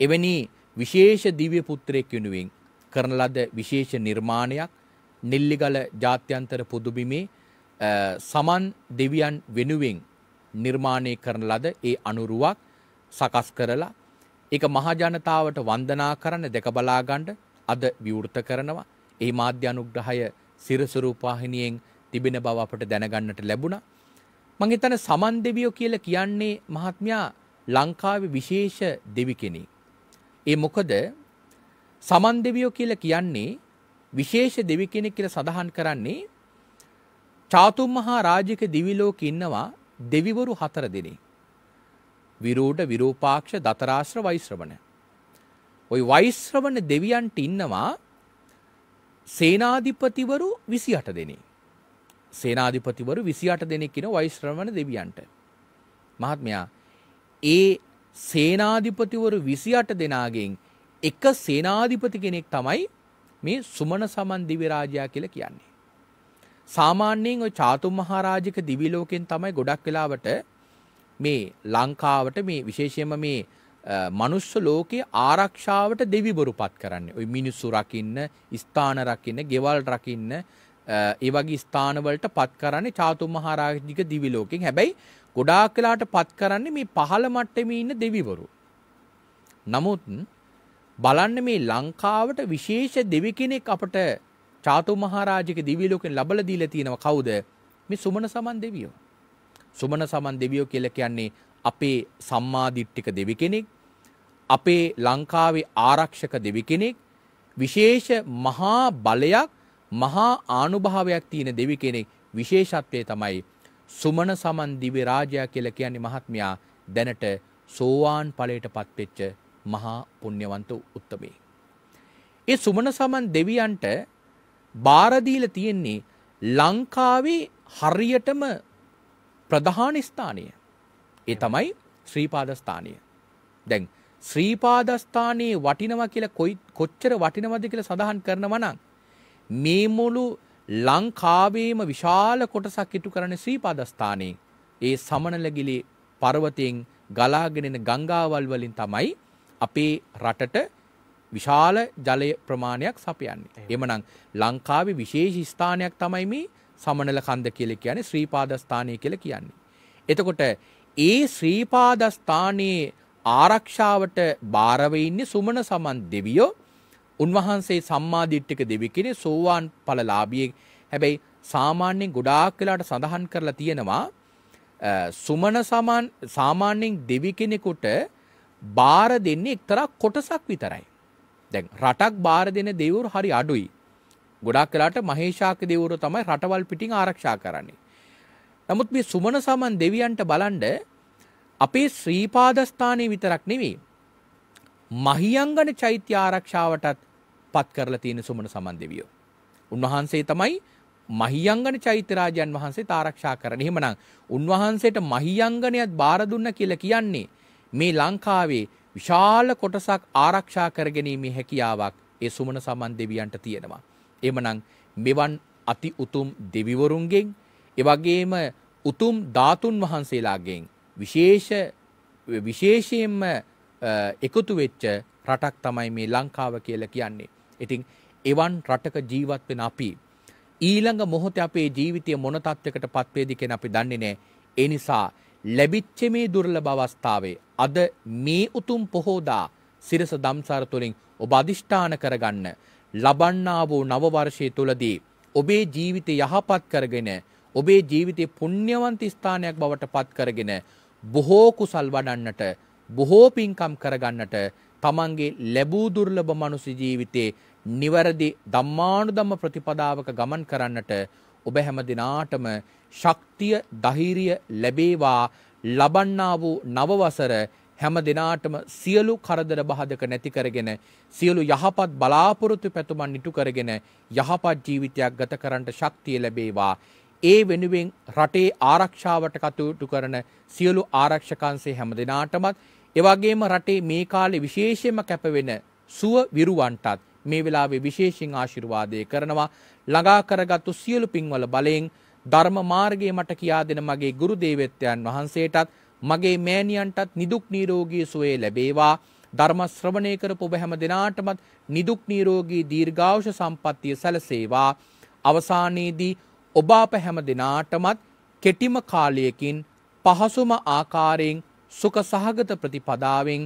S1: එවැනි විශේෂ දිව්‍ය පුත්‍රයෙක් වෙනුවෙන් කරන ලද විශේෂ නිර්මාණයක් නෙල්ලිගල ජාත්‍යන්තර පුදුබිමේ සමන් දෙවියන් වෙනුවෙන් නිර්මාණය කරන ලද ඒ අනුරුවක් සකස් කරලා ඒක මහජනතාවට වන්දනා කරන්න දෙක බලාගන්න අද විවෘත කරනවා. ඒ මාධ්‍ය අනුග්‍රහය සිරසුරූපාහිනියෙන් තිබෙන බව අපට දැනගන්නට ලැබුණා. මං හිතන සමන් දෙවියෝ කියලා කියන්නේ මහත්මයා ලංකාවේ විශේෂ දෙවි කෙනෙක්. ඒ මොකද සමන් දෙවියෝ කියලා කියන්නේ විශේෂ දෙවි කෙනෙක් කියලා සඳහන් කරන්නේ චාතුම් මහා රාජික දිවිලෝක ඉන්නවා දෙවිවරු හතර දෙනෙක්. විරූඩ විරූපාක්ෂ දතරාශ්‍ර වෛශ්‍රවණ. ඔයි වෛශ්‍රවණ දෙවියන්ට ඉන්නවා සේනාධිපතිවරු විසි අට දෙනේ. සේනාධිපතිවරු විසි අට දෙනෙක්කින වෛශ්‍රවණ දෙවියන්ට. මහත්මයා ඒ සේනාධිපතිවරු විසි අට දෙනාගෙන් එක සේනාධිපති කෙනෙක් තමයි මේ සුමන සමන් දිවිරාජයා කියල කියන්නේ. සාමාන්‍යයෙන් ඔය චාතුම් මහාරාජික දිවිලෝකෙන් තමයි ගොඩක් වෙලාවට මේ ලංකාවට මේ විශේෂයෙන්ම මේ මනුස්ස ලෝකයේ ආරක්ෂාවට දෙවිවරු පත් කරන්නේ. ওই මිනිස්සු රකින්න, ස්ථාන රකින්න, ගෙවල් රකින්න, ඒ වගේ ස්ථානවලට පත් කරන්නේ චාතුම් මහරජික දිවි ලෝකෙන්. හැබැයි ගොඩාක් වෙලාට පත් කරන්නේ මේ පහළ මට්ටමේ ඉන්න දෙවිවරු. නමුත් බලන්න මේ ලංකාවට විශේෂ දෙවි කෙනෙක් අපට චාතුම් මහරජික දිවි ලෝකෙන් ලබලා දීලා තියෙනවා කවුද? මේ සුමන සමන් දෙවියෝ. සුමන සමන් දෙවියෝ කියලා කියන්නේ අපේ සම්මාදිට්ඨික දෙවි කෙනෙක්, අපේ ලංකාවේ ආරක්ෂක දෙවි කෙනෙක්, විශේෂ මහා බලයක්, මහා ආනුභාවයක් තියෙන දෙවි කෙනෙක්. විශේෂත්වය තමයි සුමන සමන් දිව්‍ය රාජයා කියලා කියන්නේ මහත්මයා දැනට සෝවාන් ඵලයටපත් වෙච්ච මහා පුණ්‍යවන්ත උත්තමේ. ඒ සුමන සමන් දෙවියන්ට බාර දීලා තියෙන්නේ ලංකාවේ හරියටම ප්‍රධාන ස්ථානය. ඒ තමයි ශ්‍රීපාදස්ථානය. දැන් ශ්‍රීපාදස්ථානයේ වටිනවා කියලා කොච්චර වටිනවද කියලා සඳහන් කරනවා නම් මේ මුළු ලංකාවේම විශාල කොටසක් ඉටු කරන ශ්‍රීපාදස්ථානයේ ඒ සමනලගිලි පර්වතයෙන් ගලාගෙන එන ගංගාවල් වලින් තමයි අපේ රටට විශාල ජලය ප්‍රමාණයක් සපයන්නේ. එමනම් ලංකාවේ විශේෂ ස්ථානයක් තමයි මේ සමනල කන්ද කියල කියන්නේ ශ්‍රීපාදස්ථානය කියල කියන්නේ. එතකොට ඒ ශ්‍රීපාදස්ථානයේ ආරක්ෂාවට භාරවඉන්නේ සුමන සමන් දෙවියෝ උන්වහන්සේ සම්මාධිට්ටික දෙවිකෙන සෝවාන් පලලාබියෙක් හැබැයි සාමාන්‍යෙන් ගොඩාක් කලාට සඳහන් කරලා තියෙනවා සුමන සමාන් සාමාන්‍යෙන් දෙවි කෙනෙකුට බාර දෙන්නේ එක්තරා කොටසක් විතරයි. දැන් රටක් බාර දෙන දෙවුරු හරි අඩුයි ගොඩක් කලාට මහේෂාක දෙවරු තමයි රටවල් පිටින් ආරක්ෂා කරන්නේ. නමුත් මේ සුමන සමන් දෙවියන්ට බලන්ඩ අපේ ශ්‍රීපාදස්ථානය විතරක් නෙවෙයි. මහියංගන චෛත්‍ය ආරක්ෂාවටත් පත් කරලා තියෙන සුමන සමන් දෙවියෝ. උන්වහන්සේ තමයි මහියංගන චෛත්‍යරාජයන් වහන්සේ තාරක්ෂා කරන. එහෙමනම් උන්වහන්සේට මහියංගනයත් බාර දුන්න කියලා කියන්නේ මේ ලංකාවේ විශාල කොටසක් ආරක්ෂා කරගැනීමේ හැකියාවක් ඒ සුමන සමන් දෙවියන්ට තියෙනවා. එමනම් මෙවන් අති උතුම් දෙවිවරුන්ගෙන් එවගේම උතුම් ධාතුන් වහන්සේලාගෙන් විශේෂ විශේෂයෙන්ම එකතු වෙච්ච රටක් තමයි මේ ලංකාව කියලා කියන්නේ. ඉතින් එවන් රටක ජීවත් වෙන අපි ඊළඟ මොහොතේ අපේ ජීවිතය මොන තත්යකට පත්වේද කියන අපි දන්නේ නැහැ. ඒ නිසා ලැබිච්ච මේ දුර්ලභ අවස්ථාවේ අද මේ උතුම් පොහෝදා සිරස දම්සාර තුළින් ඔබ අදිෂ්ඨාන කරගන්න ලබන්නා වූ නව වර්ෂය තුලදී ඔබේ ජීවිතය යහපත් කරගෙන ඔබේ ජීවිතේ පුණ්‍යවන්ත ස්ථානයක් බවට පත් කරගෙන බොහෝ කුසල් වඩන්නට බොහෝ පින්කම් කරගන්නට තමන්ගේ ලැබූ දුර්ලභ මනුස්ස ජීවිතේ නිවැරදි ධම්මානුධම්ම ප්‍රතිපදාවක ගමන් කරන්නට ඔබ හැම දිනාටම ශක්තිය ධෛර්යය ලැබේවා ලබන්නා වූ නව වසර හැම දෙනාටම සියලු කරදර බාධක නැති කරගෙන සියලු යහපත් බලාපොරොත්තු පැතුමන් ඉටු කරගෙන යහපත් ජීවිතයක් ගත කරන්නට ශක්තිය ලැබේවා. ඒ වෙනුවෙන් රටේ ආරක්ෂාවට කටයුතු කරන සියලු ආරක්ෂකන්සේ හැම දෙනාටමත් එවගේම රටේ මේ කාලේ විශේෂයෙන්ම කැපවෙන සුව විරුවන්ටත් මේ වෙලාවේ විශේෂයෙන් ආශිර්වාදය කරනවා ළඟා කරගත්තු සියලු පින්වල බලයෙන් ධර්ම මාර්ගයේ මට කියා දෙන මගේ ගුරු දේවත්වයන් වහන්සේටත් මගේ මෑණියන්ටත් නිදුක් නිරෝගී සුවය ලැබේවා. ධර්ම ශ්‍රවණය කරපු ඔබ හැම දිනාටමත් නිදුක් නිරෝගී දීර්ඝායුෂ සම්පන්නිය සැලසේවා. අවසානයේදී ඔබ අප හැම දිනාටමත් කෙටිම කාලයකින් පහසුම ආකාරයෙන් සුඛ සහගත ප්‍රතිපදාවෙන්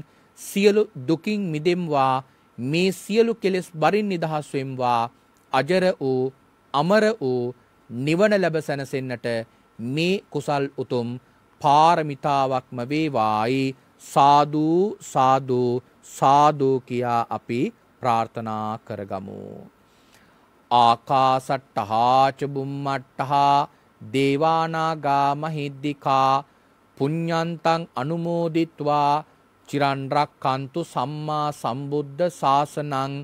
S1: සියලු දුකින් මිදෙම්වා මේ සියලු කෙලෙස් බරින් නිදහස් වෙම්වා අජර වූ අමර වූ නිවන ලැබ සැනසෙන්නට මේ කුසල් උතුම් පාරමිතාවක්ම වේවායි සාදු සාදු සාදු කියා අපි ප්‍රාර්ථනා කරගමු. ආකාසට්ටහා චබුම්මට්ටහා දේවානාගා මහිද්దికා පුඤ්ඤන්තං අනුමෝදිත්වා චිරන්රක්칸තු සම්මා සම්බුද්ධ ශාසනං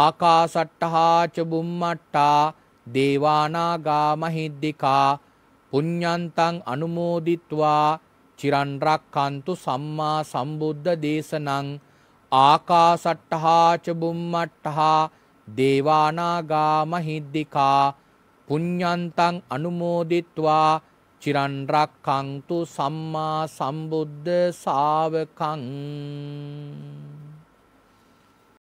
S1: ආකාසට්ටහා චබුම්මට්ටා දේවානාගා මහිද්దికා පුඤ්ඤන්තං අනුමෝදිත්වා චිරන් රක්칸තු සම්මා සම්බුද්ධ දේශනං ආකාසට්ඨහා ච බුම්මට්ඨහා දේවානාගා මහිද්దికා පුඤ්ඤන්තං අනුමෝදිත්වා චිරන් රක්칸තු සම්මා සම්බුද්ධ ශාවකං